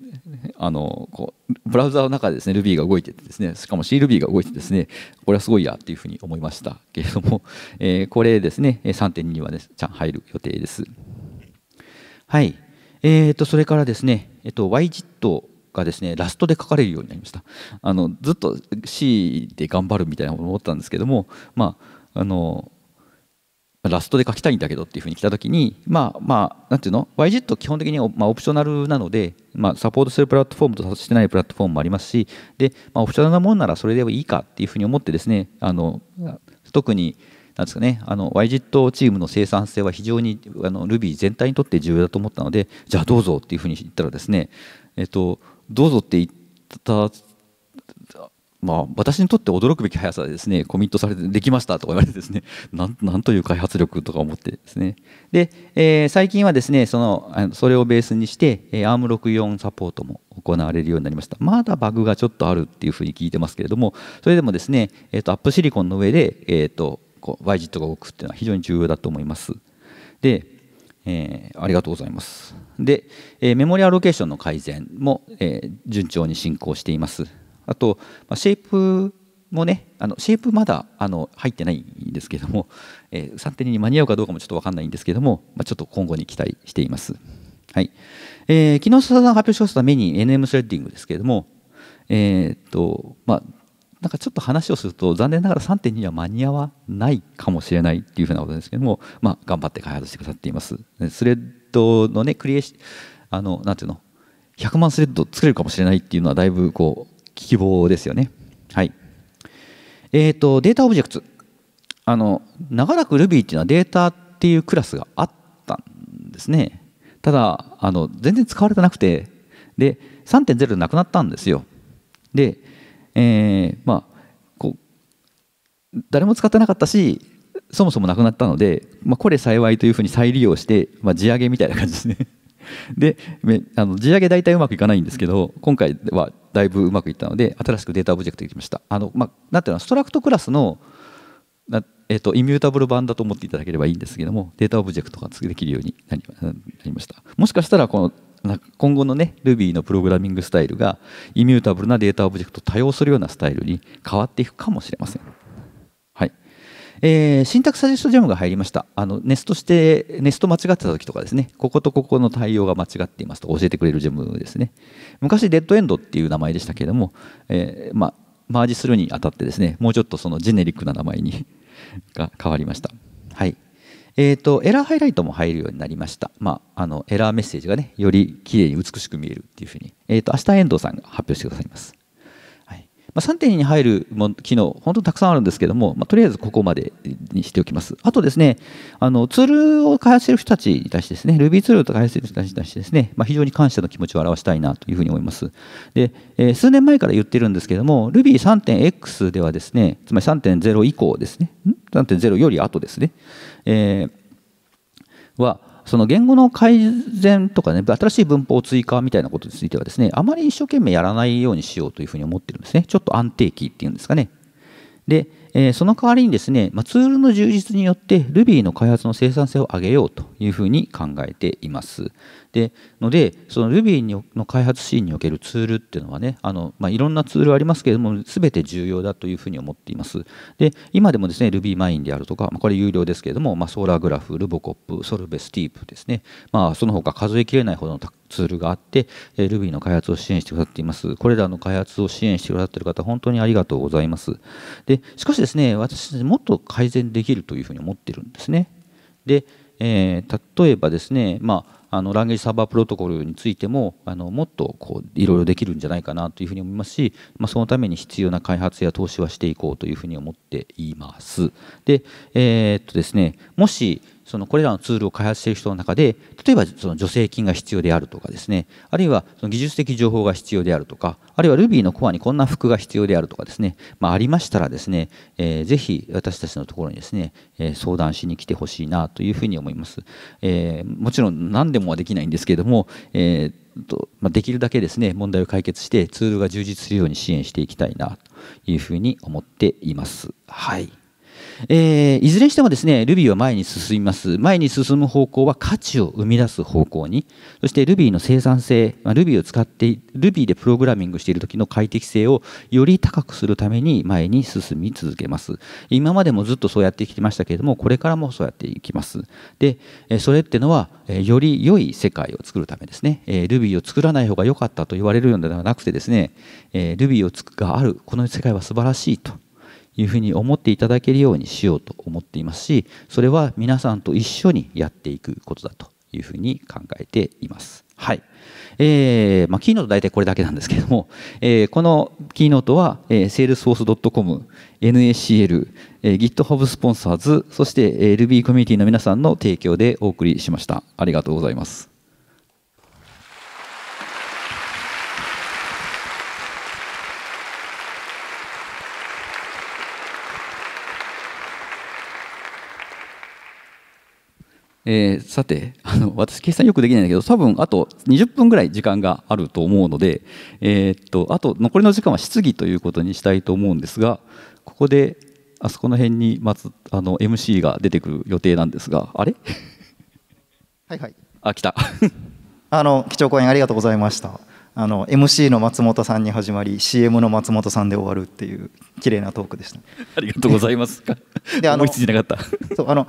あのこうブラウザの中でですね Ruby が動いててですねしかも CRuby が動いてですねこれはすごいやっていうふうに思いましたけれども、えー、これですね3.2にはねちゃん入る予定です。はい、えーと、それからですね、えっと、y z がですねラストで書かれるようになりましたあのずっと C で頑張るみたいなものを思ったんですけどもまああのラストで書きたいんだけどっていうふうに来た時にまあまあ何ていうの y z ッ基本的にオ,、まあ、オプショナルなので、まあ、サポートするプラットフォームとしてないプラットフォームもありますしで、まあ、オプショナルなものならそれでもいいかっていうふうに思ってですねあの特になんですかね、あの YGIT チームの生産性は非常にあの Ruby 全体にとって重要だと思ったので、じゃあどうぞっていうふうに言ったらですね、えっと、どうぞって言ったまあ、私にとって驚くべき速さでですねコミットされてできましたとか言われてですねなんという開発力とか思ってですねで、えー、最近はですねそのそれをベースにして ARM64 サポートも行われるようになりましたまだバグがちょっとあるっていうふうに聞いてますけれどもそれでもですね、えーと、アップシリコンの上で、えーとこう Y ジットが動くっていうのは非常に重要だと思います。で、えー、ありがとうございます。で、えー、メモリアロケーションの改善も、えー、順調に進行しています。あと、まあ、シェイプもね、あのシェイプまだあの入ってないんですけども、えー、算定に間に合うかどうかもちょっと分かんないんですけども、まあ、ちょっと今後に期待しています。はいえー、昨日、須田さん発表しました目に NM スレッディングですけれども、えーとまあ、なんかちょっと話をすると残念ながら3.2には間に合わないかもしれないっていうふうなことですけども、まあ、頑張って開発してくださっています。スレッドのねクリエあのなんていうの100万スレッド作れるかもしれないっていうのはだいぶこう希望ですよね。はい。えっ、ー、とデータオブジェクトあの長らく Ruby っていうのはデータっていうクラスがあったんですね。ただあの全然使われてなくてで3.0なくなったんですよ。でえー、まあこう誰も使ってなかったしそもそもなくなったので、まあ、これ幸いというふうに再利用して、まあ、地上げみたいな感じですね であの地上げ大体うまくいかないんですけど今回はだいぶうまくいったので新しくデータオブジェクトできましたあの、まあ、なんていうのストラクトクラスのな、えーと、イミュータブル版だと思っていただければいいんですけどもデータオブジェクトができるようになりましたもしかしたらこの今後のね Ruby のプログラミングスタイルがイミュータブルなデータオブジェクトを多用するようなスタイルに変わっていくかもしれません。はいえー、シンタクサジェストジャムが入りました。あの、ネストして、ネスト間違ってた時とかですね、こことここの対応が間違っていますと教えてくれるジャムですね。昔、デッドエンドっていう名前でしたけれども、えー、まマージするにあたってですね、もうちょっとそのジェネリックな名前に が変わりました。はい。えーと、エラーハイライトも入るようになりました、まあ、あのエラーメッセージがねより綺麗に美しく見えるっていうふうに、えーと、明日遠藤さんが発表してくださいます、はいまあ、3.2に入るも機能本当にたくさんあるんですけども、まあ、とりあえずここまでにしておきますあとですねあのツールを開発してる人たちに対してですね Ruby ツールを開発してる人たちに対してですね、まあ、非常に感謝の気持ちを表したいなというふうに思いますで、えー、数年前から言ってるんですけども Ruby3.x ではですねつまり3.0以降ですね3.0より後ですねえー、はその言語の改善とかね新しい文法追加みたいなことについてはですねあまり一生懸命やらないようにしようというふうに思ってるんですねちょっと安定期っていうんですかねで、えー、その代わりにですね、まあ、ツールの充実によって Ruby の開発の生産性を上げようというふうに考えていますでのでその Ruby の開発シーンにおけるツールっていうのはねあの、まあ、いろんなツールありますけれども全て重要だというふうに思っていますで今でもですね RubyMine であるとか、まあ、これ有料ですけれども、まあ、ソーラーグラフルボコップソルベスティープですね、まあ、その他数えきれないほどのツールがあって Ruby の開発を支援してくださっていますこれらの開発を支援してくださっている方本当にありがとうございますでしかしですね私もっと改善できるというふうに思ってるんですねで、えー、例えばですねまああのランゲージサーバープロトコルについてもあのもっとこういろいろできるんじゃないかなというふうに思いますし、まあ、そのために必要な開発や投資はしていこうというふうに思っています。で,、えー、っとですね、もしそのこれらのツールを開発している人の中で例えばその助成金が必要であるとかですねあるいはその技術的情報が必要であるとかあるいは Ruby のコアにこんな服が必要であるとかですね、まああ、りましたらですね、えー、ぜひ私たちのところにですね、え相談しに来てほしいなというふうに思います、えー、もちろん何でもはできないんですけれども、えーとまできるだけですね問題を解決してツールが充実するように支援していきたいなというふうに思っています。はいえー、いずれにしてもですね Ruby は前に進みます前に進む方向は価値を生み出す方向にそして Ruby の生産性、まあ、Ruby を使って Ruby でプログラミングしている時の快適性をより高くするために前に進み続けます今までもずっとそうやってきてましたけれどもこれからもそうやっていきますでそれってのはより良い世界を作るためですね Ruby を作らない方が良かったと言われるのではなくてですね Ruby があるこの世界は素晴らしいというふうに思っていただけるようにしようと思っていますしそれは皆さんと一緒にやっていくことだというふうに考えています。はい。えー、まあ、キーノート大体これだけなんですけれども、えー、このキーノートは、えー、salesforce.com、NACL、えー、GitHub スポンサーズ、そして、えー、Ruby コミュニティの皆さんの提供でお送りしました。ありがとうございます。えー、さてあの私決算よくできないんだけど多分あと20分ぐらい時間があると思うので、えー、っとあと残りの時間は質疑ということにしたいと思うんですがここであそこの辺にまずあの MC が出てくる予定なんですがあれはいはいあ来た あの貴重講演ありがとうございましたあの MC の松本さんに始まり CM の松本さんで終わるっていう綺麗なトークでした ありがとうございますであのそうあの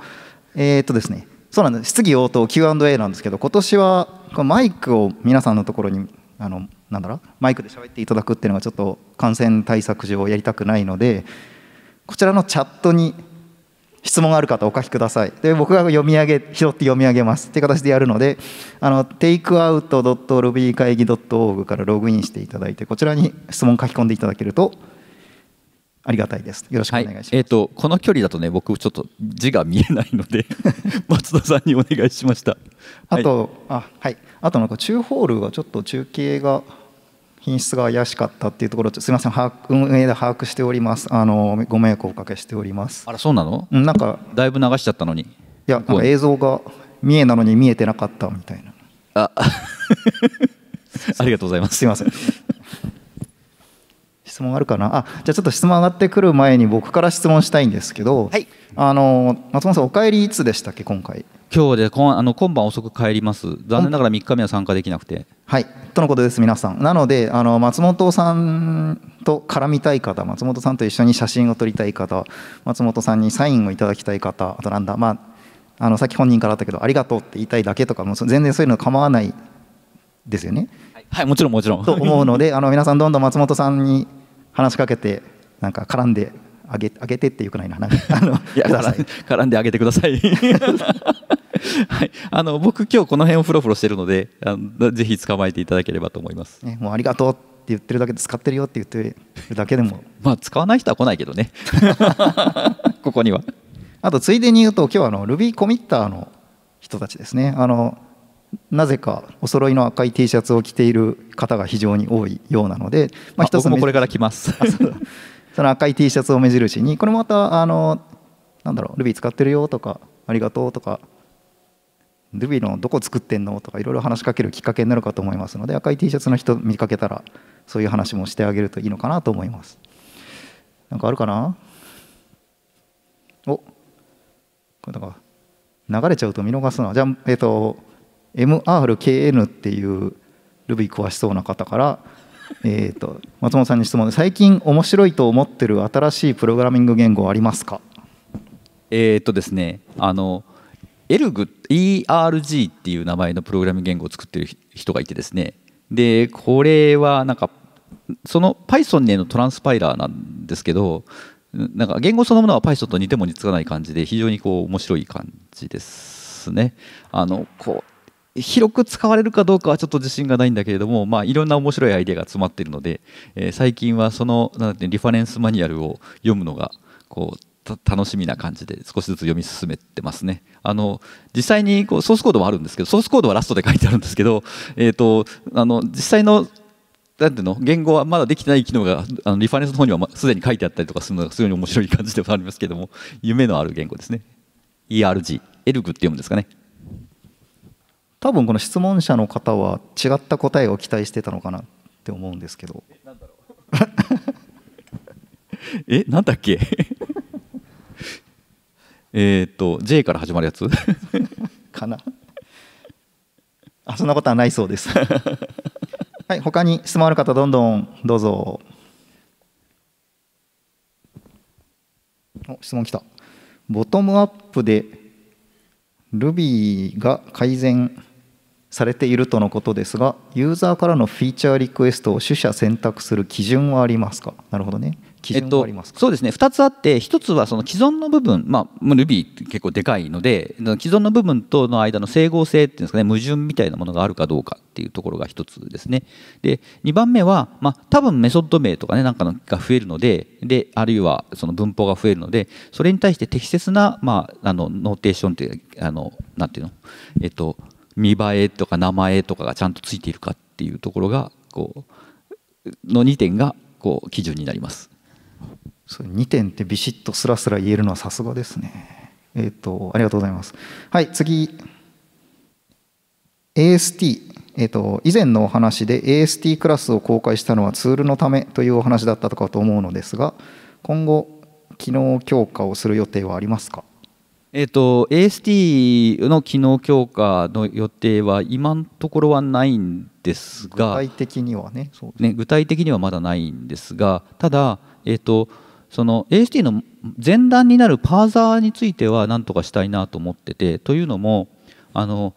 えー、っとですねそうなんです質疑応答 Q&A なんですけど今年はマイクを皆さんのところにあのなんだろうマイクで喋っていただくっていうのがちょっと感染対策上やりたくないのでこちらのチャットに質問がある方お書きくださいで僕が読み上げ拾って読み上げますっていう形でやるのであの takeout.ruby 会議 .org からログインしていただいてこちらに質問書き込んでいただけるとありがたいです。よろしくお願いします。はい、えっ、ー、とこの距離だとね、僕ちょっと字が見えないので 松田さんにお願いしました。あと、はい、あはい、あとなんか中ホールがちょっと中継が品質が怪しかったっていうところすみません運営で把握しておりますあのご迷惑をおかけしておりますあらそうなのなんかだいぶ流しちゃったのにいやなんか映像が見えなのに見えてなかったみたいなあ ありがとうございますすみません質問あるかなあじゃあちょっと質問上がってくる前に僕から質問したいんですけど、はい、あの松本さんお帰りいつでしたっけ今回今日でこんあの今晩遅く帰ります残念ながら3日目は参加できなくてはいとのことです皆さんなのであの松本さんと絡みたい方松本さんと一緒に写真を撮りたい方松本さんにサインをいただきたい方あとなんだまああのさっき本人からあったけどありがとうって言いたいだけとかも全然そういうの構わないですよねはい、もちろんもちろん。と思うので、あの皆さんどんどん松本さんに話しかけてなんか絡んであげあげてってようくらいななんかあの いや絡んであげてくださいはい、あの僕今日この辺をふろふろしてるのであのぜひ捕まえていただければと思います、ね、もうありがとうって言ってるだけで使ってるよって言ってるだけでも まあ使わない人は来ないけどね ここにはあとついでに言うと今日はあの Ruby コミッターの人たちですねあのなぜかお揃いの赤い T シャツを着ている方が非常に多いようなので、まあ、一つもこれから来ます その赤い T シャツを目印にこれもまたあのなんだろう Ruby 使ってるよとかありがとうとか Ruby のどこ作ってんのとかいろいろ話しかけるきっかけになるかと思いますので赤い T シャツの人見かけたらそういう話もしてあげるといいのかなと思いますなんかあるかなおこれなんか流れちゃうと見逃すなじゃあえっ、ー、と MRKN っていうルビー詳しそうな方から、えーと、松本さんに質問で最近面白いと思ってる新しいプログラミング言語ありますかえっ、ー、とですねあのエルグ ERG っていう名前のプログラミング言語を作ってる人がいてですねでこれはなんかその Python へのトランスパイラーなんですけどなんか言語そのものは Python と似ても似つかない感じで非常にこう面白い感じですね。あのこ広く使われるかどうかはちょっと自信がないんだけれども、まあ、いろんな面白いアイデアが詰まっているので、えー、最近はそのなんてリファレンスマニュアルを読むのがこう楽しみな感じで少しずつ読み進めてますね。あの実際にこうソースコードもあるんですけどソースコードはラストで書いてあるんですけど、えーと、あの実際のなんていうの言語はまだできてない機能があのリファレンスの方にはすでに書いてあったりとかするのがすごい面白い感じではありますけども夢のある言語ですね。ERG エルグって読むんですかね。多分この質問者の方は違った答えを期待してたのかなって思うんですけどえなんだろうえだっけえっと J から始まるやつかなあそんなことはないそうですはい他に質問ある方どんどんどうぞお質問きたボトムアップで Ruby が改善されているとのことですがユーザーからのフィーチャーリクエストを取捨選択する基準はありますかなるほどね基準はありますか、えっと、そうですね2つあって1つはその既存の部分、まあ、Ruby 結構でかいので既存の部分との間の整合性っていうんですかね矛盾みたいなものがあるかどうかっていうところが1つですねで2番目は、まあ、多分メソッド名とかねなんかのが増えるのでであるいはその文法が増えるのでそれに対して適切な、まあ、あのノーテーションっていうあのなんていうのえっと見栄えとか名前とかがちゃんとついているかっていうところがこうの2点がこう基準になりますそ2点ってビシッとスラスラ言えるのはさすがですねえっ、ー、とありがとうございますはい次 AST えっと以前のお話で AST クラスを公開したのはツールのためというお話だったとかと思うのですが今後機能強化をする予定はありますかえっ、ー、と、AST の機能強化の予定は今のところはないんですが具体的にはねね具体的にはまだないんですがただ、えっ、ー、と、その AST の前段になるパーザーについては何とかしたいなと思っててというのもあの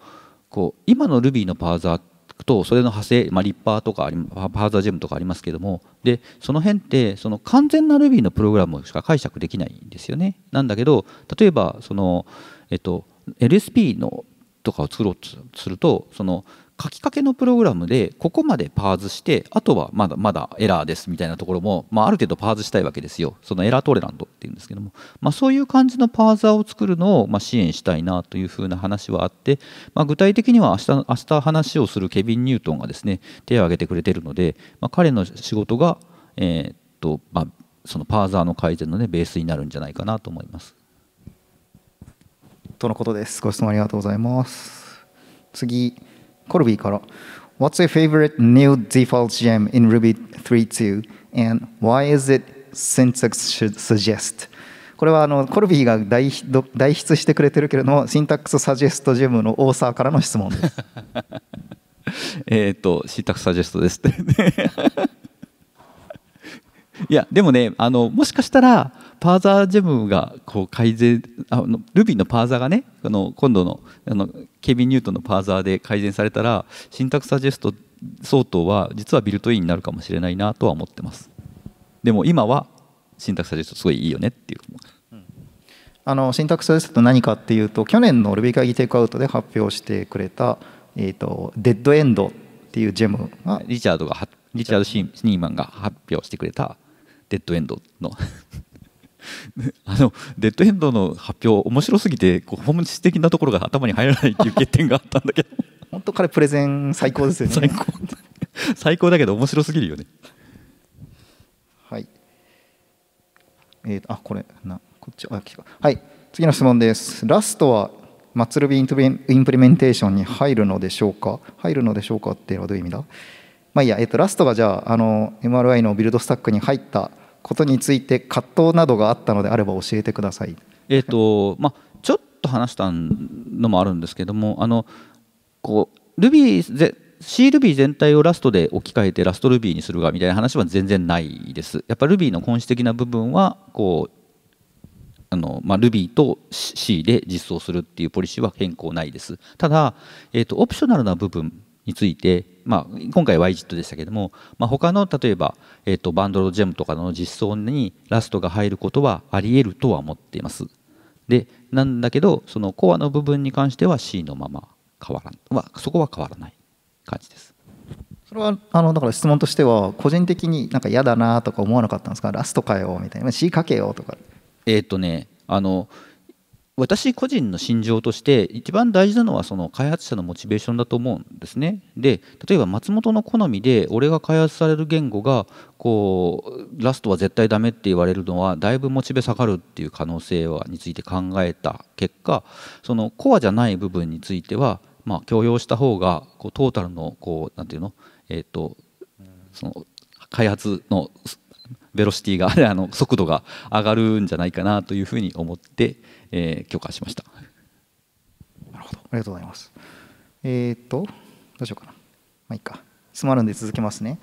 こう今の Ruby のパーザーってとそれの派生、まあ、リッパーとかハーザージェムとかありますけどもでその辺ってその完全な Ruby のプログラムしか解釈できないんですよねなんだけど例えばその、えっと、LSP のとかを作ろうとするとその書きかけのプログラムでここまでパーズしてあとはまだまだエラーですみたいなところも、まあ、ある程度パーズしたいわけですよそのエラートレラントっていうんですけども、まあ、そういう感じのパーザーを作るのをまあ支援したいなというふうな話はあって、まあ、具体的には明日明日話をするケビン・ニュートンがですね手を挙げてくれてるので、まあ、彼の仕事が、えー、っとまあ、そのパーザーの改善の、ね、ベースになるんじゃないかなと思います。とのことです。ご質問ありがとうございます。次コルビーから What's your favorite new default gem in Ruby 3.2 and why is it syntax suggest? これはあのコルビーが代代筆してくれてるけれども、シンタックスサジェストジェムのオーサーからの質問です。えっと、シンタックスサジェストですって。いや、でもね、あのもしかしたら、パーザージェムがこう改善あの Ruby のパーザーがねあの今度のあのケビン・ニュートンのパーザーで改善されたらシンタクサジェスト相当は実はビルトインになるかもしれないなとは思ってますでも今はシンタクサジェストすごいいいよねっていうあのシンタクサジェストと何かっていうと去年の Ruby 会議テイクアウトで発表してくれた、えーと、デッドエンドっていうジェムがリチャードがリチャード・シニーマンが発表してくれたデッドエンドの あのデッドエンドの発表面白すぎてこう本質的なところが頭に入らないっていう欠点があったんだけど 本当彼プレゼン最高ですよね 最高最高だけど面白すぎるよねはいえー、あこれなこっちあ来たはい次の質問ですラストはマツルビインプリメンテーションに入るのでしょうか入るのでしょうかっていうのはどういう意味だまあいいや、えっと、ラストがじゃああの MRI のビルドスタックに入ったことについて葛藤などがあったのであれば教えてください。えーとまあ、ちょっと話したのもあるんですけどもあのこう Ruby C ルビー全体をラストで置き換えてラストルビーにするがみたいな話は全然ないです。やっぱ Ruby の本質的な部分はこうあの、まあ、Ruby と C で実装するっていうポリシーは変更ないです。ただ、えーとオプショナルな部分について、まあ、今回 y z i t でしたけども、まあ、他の例えば、えーと、バンドロジェムとかの実装にラストが入ることはありえるとは思っています。でなんだけどそのコアの部分に関しては C のまま変わらん、まあ、そこは変わらない感じです。それはあのだから質問としては個人的になんか嫌だなとか思わなかったんですかラストかよみたいな C かけよとか。えっ、ー、とねあの私個人の心情として一番大事なのはその開発者のモチベーションだと思うんですね。で例えば松本の好みで俺が開発される言語がこうラストは絶対ダメって言われるのはだいぶモチベ下がるっていう可能性はについて考えた結果そのコアじゃない部分についてはまあ強要した方がこうトータルのこうなんていうのえっ、とその開発のベロシティが あの速度が上がるんじゃないかなというふうに思って。えー、許可しました。なるほど。ありがとうございます。えー、っと、どうしようかな。まあいいか。つまるんで続けますね。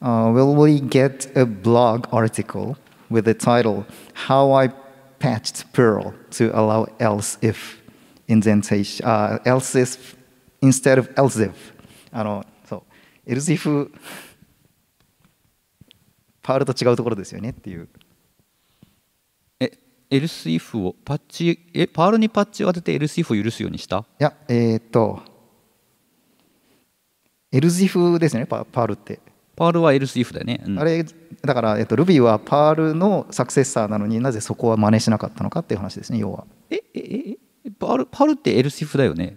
Uh, will we get a blog article with the title How I Patched Perl to allow else if indentation, uh, else if instead of else if? あの、そう、else if パールと違うところですよねっていう l c フをパッチえパールにパッチを当ててエル l ーフを許すようにしたいやえー、っとエ l c フですねパパールってパールはエル l ーフだよね、うん、あれだから、えっと、Ruby はパールのサクセッサーなのになぜそこは真似しなかったのかっていう話ですね要はえええパールパールってエ l c フだよね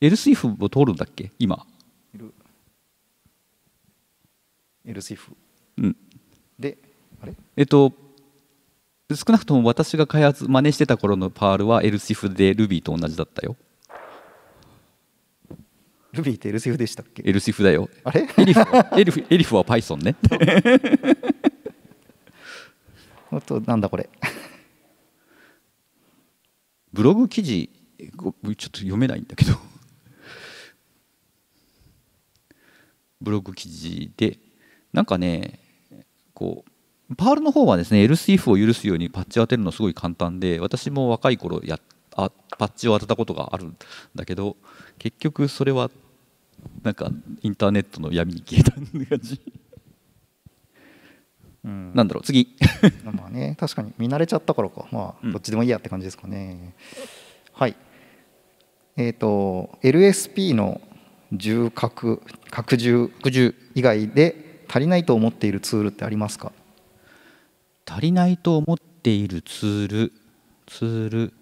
エル l ーフを通るんだっけ今エ l c フうんであれえっとで少なくとも私が開発真似してた頃のパールは l ルシフで Ruby と同じだったよルビーってエルシフでしたっけエルシフだよあれエリフエリフエリフは Python ね あとなんだこれブログ記事ちょっと読めないんだけどブログ記事でなんかねこうパールの方はですね LCF を許すようにパッチを当てるのすごい簡単で私も若い頃やあパッチを当てたことがあるんだけど結局それはなんかインターネットの闇に消えた感じ、うん、なんだろう次 まあね確かに見慣れちゃったからかまあどっちでもいいやって感じですかね、うん、はいえっ、ー、と LSP の重拡拡充以外で足りないと思っているツールってありますか足りないと思っているツールツール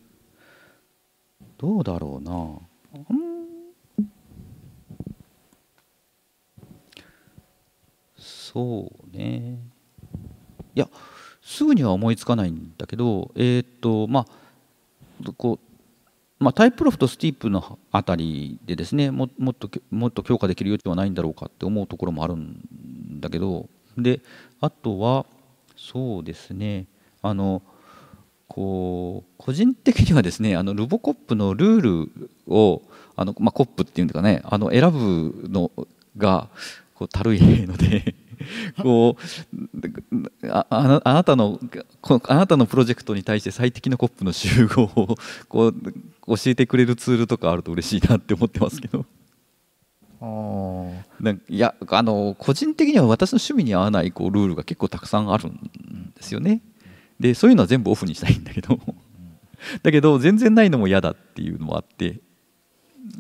どうだろうな、うん、そうねいやすぐには思いつかないんだけどえっ、ー、とまあこう、まあ、タイプロフとスティープのあたりでですねももっともっと強化できる余地はないんだろうかって思うところもあるんだけどであとはそうですねあのこう個人的にはですねあのルボコップのルールをあの、まあ、コップっていうんですかねあの選ぶのがこうたるいので こうああなたのあなたのプロジェクトに対して最適なコップの集合をこう教えてくれるツールとかあると嬉しいなって思ってますけどいやあの個人的には私の趣味に合わないこうルールが結構たくさんあるんですよね。でそういうのは全部オフにしたいんだけどだけど全然ないのも嫌だっていうのもあって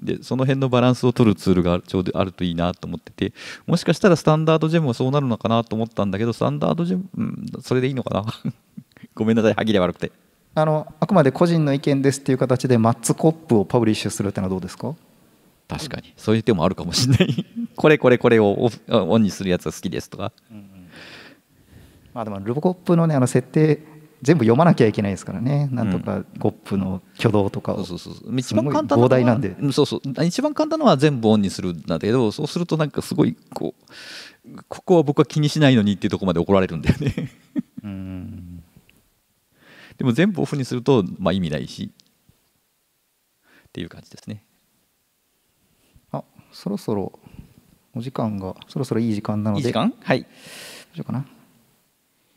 でその辺のバランスを取るツールがちょうどあるといいなと思っててもしかしたらスタンダードジェムはそうなるのかなと思ったんだけどスタンダードジェム、うん、それでいいのかな ごめんなさい歯切れ悪くてあのあくまで個人の意見ですっていう形でマッツコップをパブリッシュするってのはどうですか確かにそういう手もあるかもしれない これこれこれをオンにするやつが好きですとか、うんうん、まあでもルボコップのねあの設定全部読まなきゃいけないですからね、なんとかコップの挙動とかを、うん、そうそうそう一番簡単なんでそうそう一番簡単なのは全部オンにするんだけどそうするとなんかすごいこうここは僕は気にしないのにっていうとこまで怒られるんだよねうんでも全部オフにするとまあ意味ないしっていう感じですねそろそろお時間がそろそろいい時間なのではいどうしようかな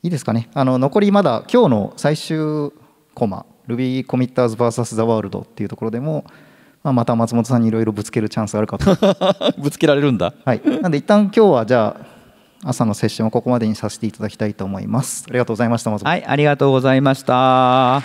いいですかねあの残りまだ今日の最終コマ Ruby コミッターズ VS ザワールドっていうところでも、まあ、また松本さんにいろいろぶつけるチャンスあるかと ぶつけられるんだはいなんで一旦今日はじゃあ朝のセッションをここまでにさせていただきたいと思いますありがとうございましたはいありがとうございました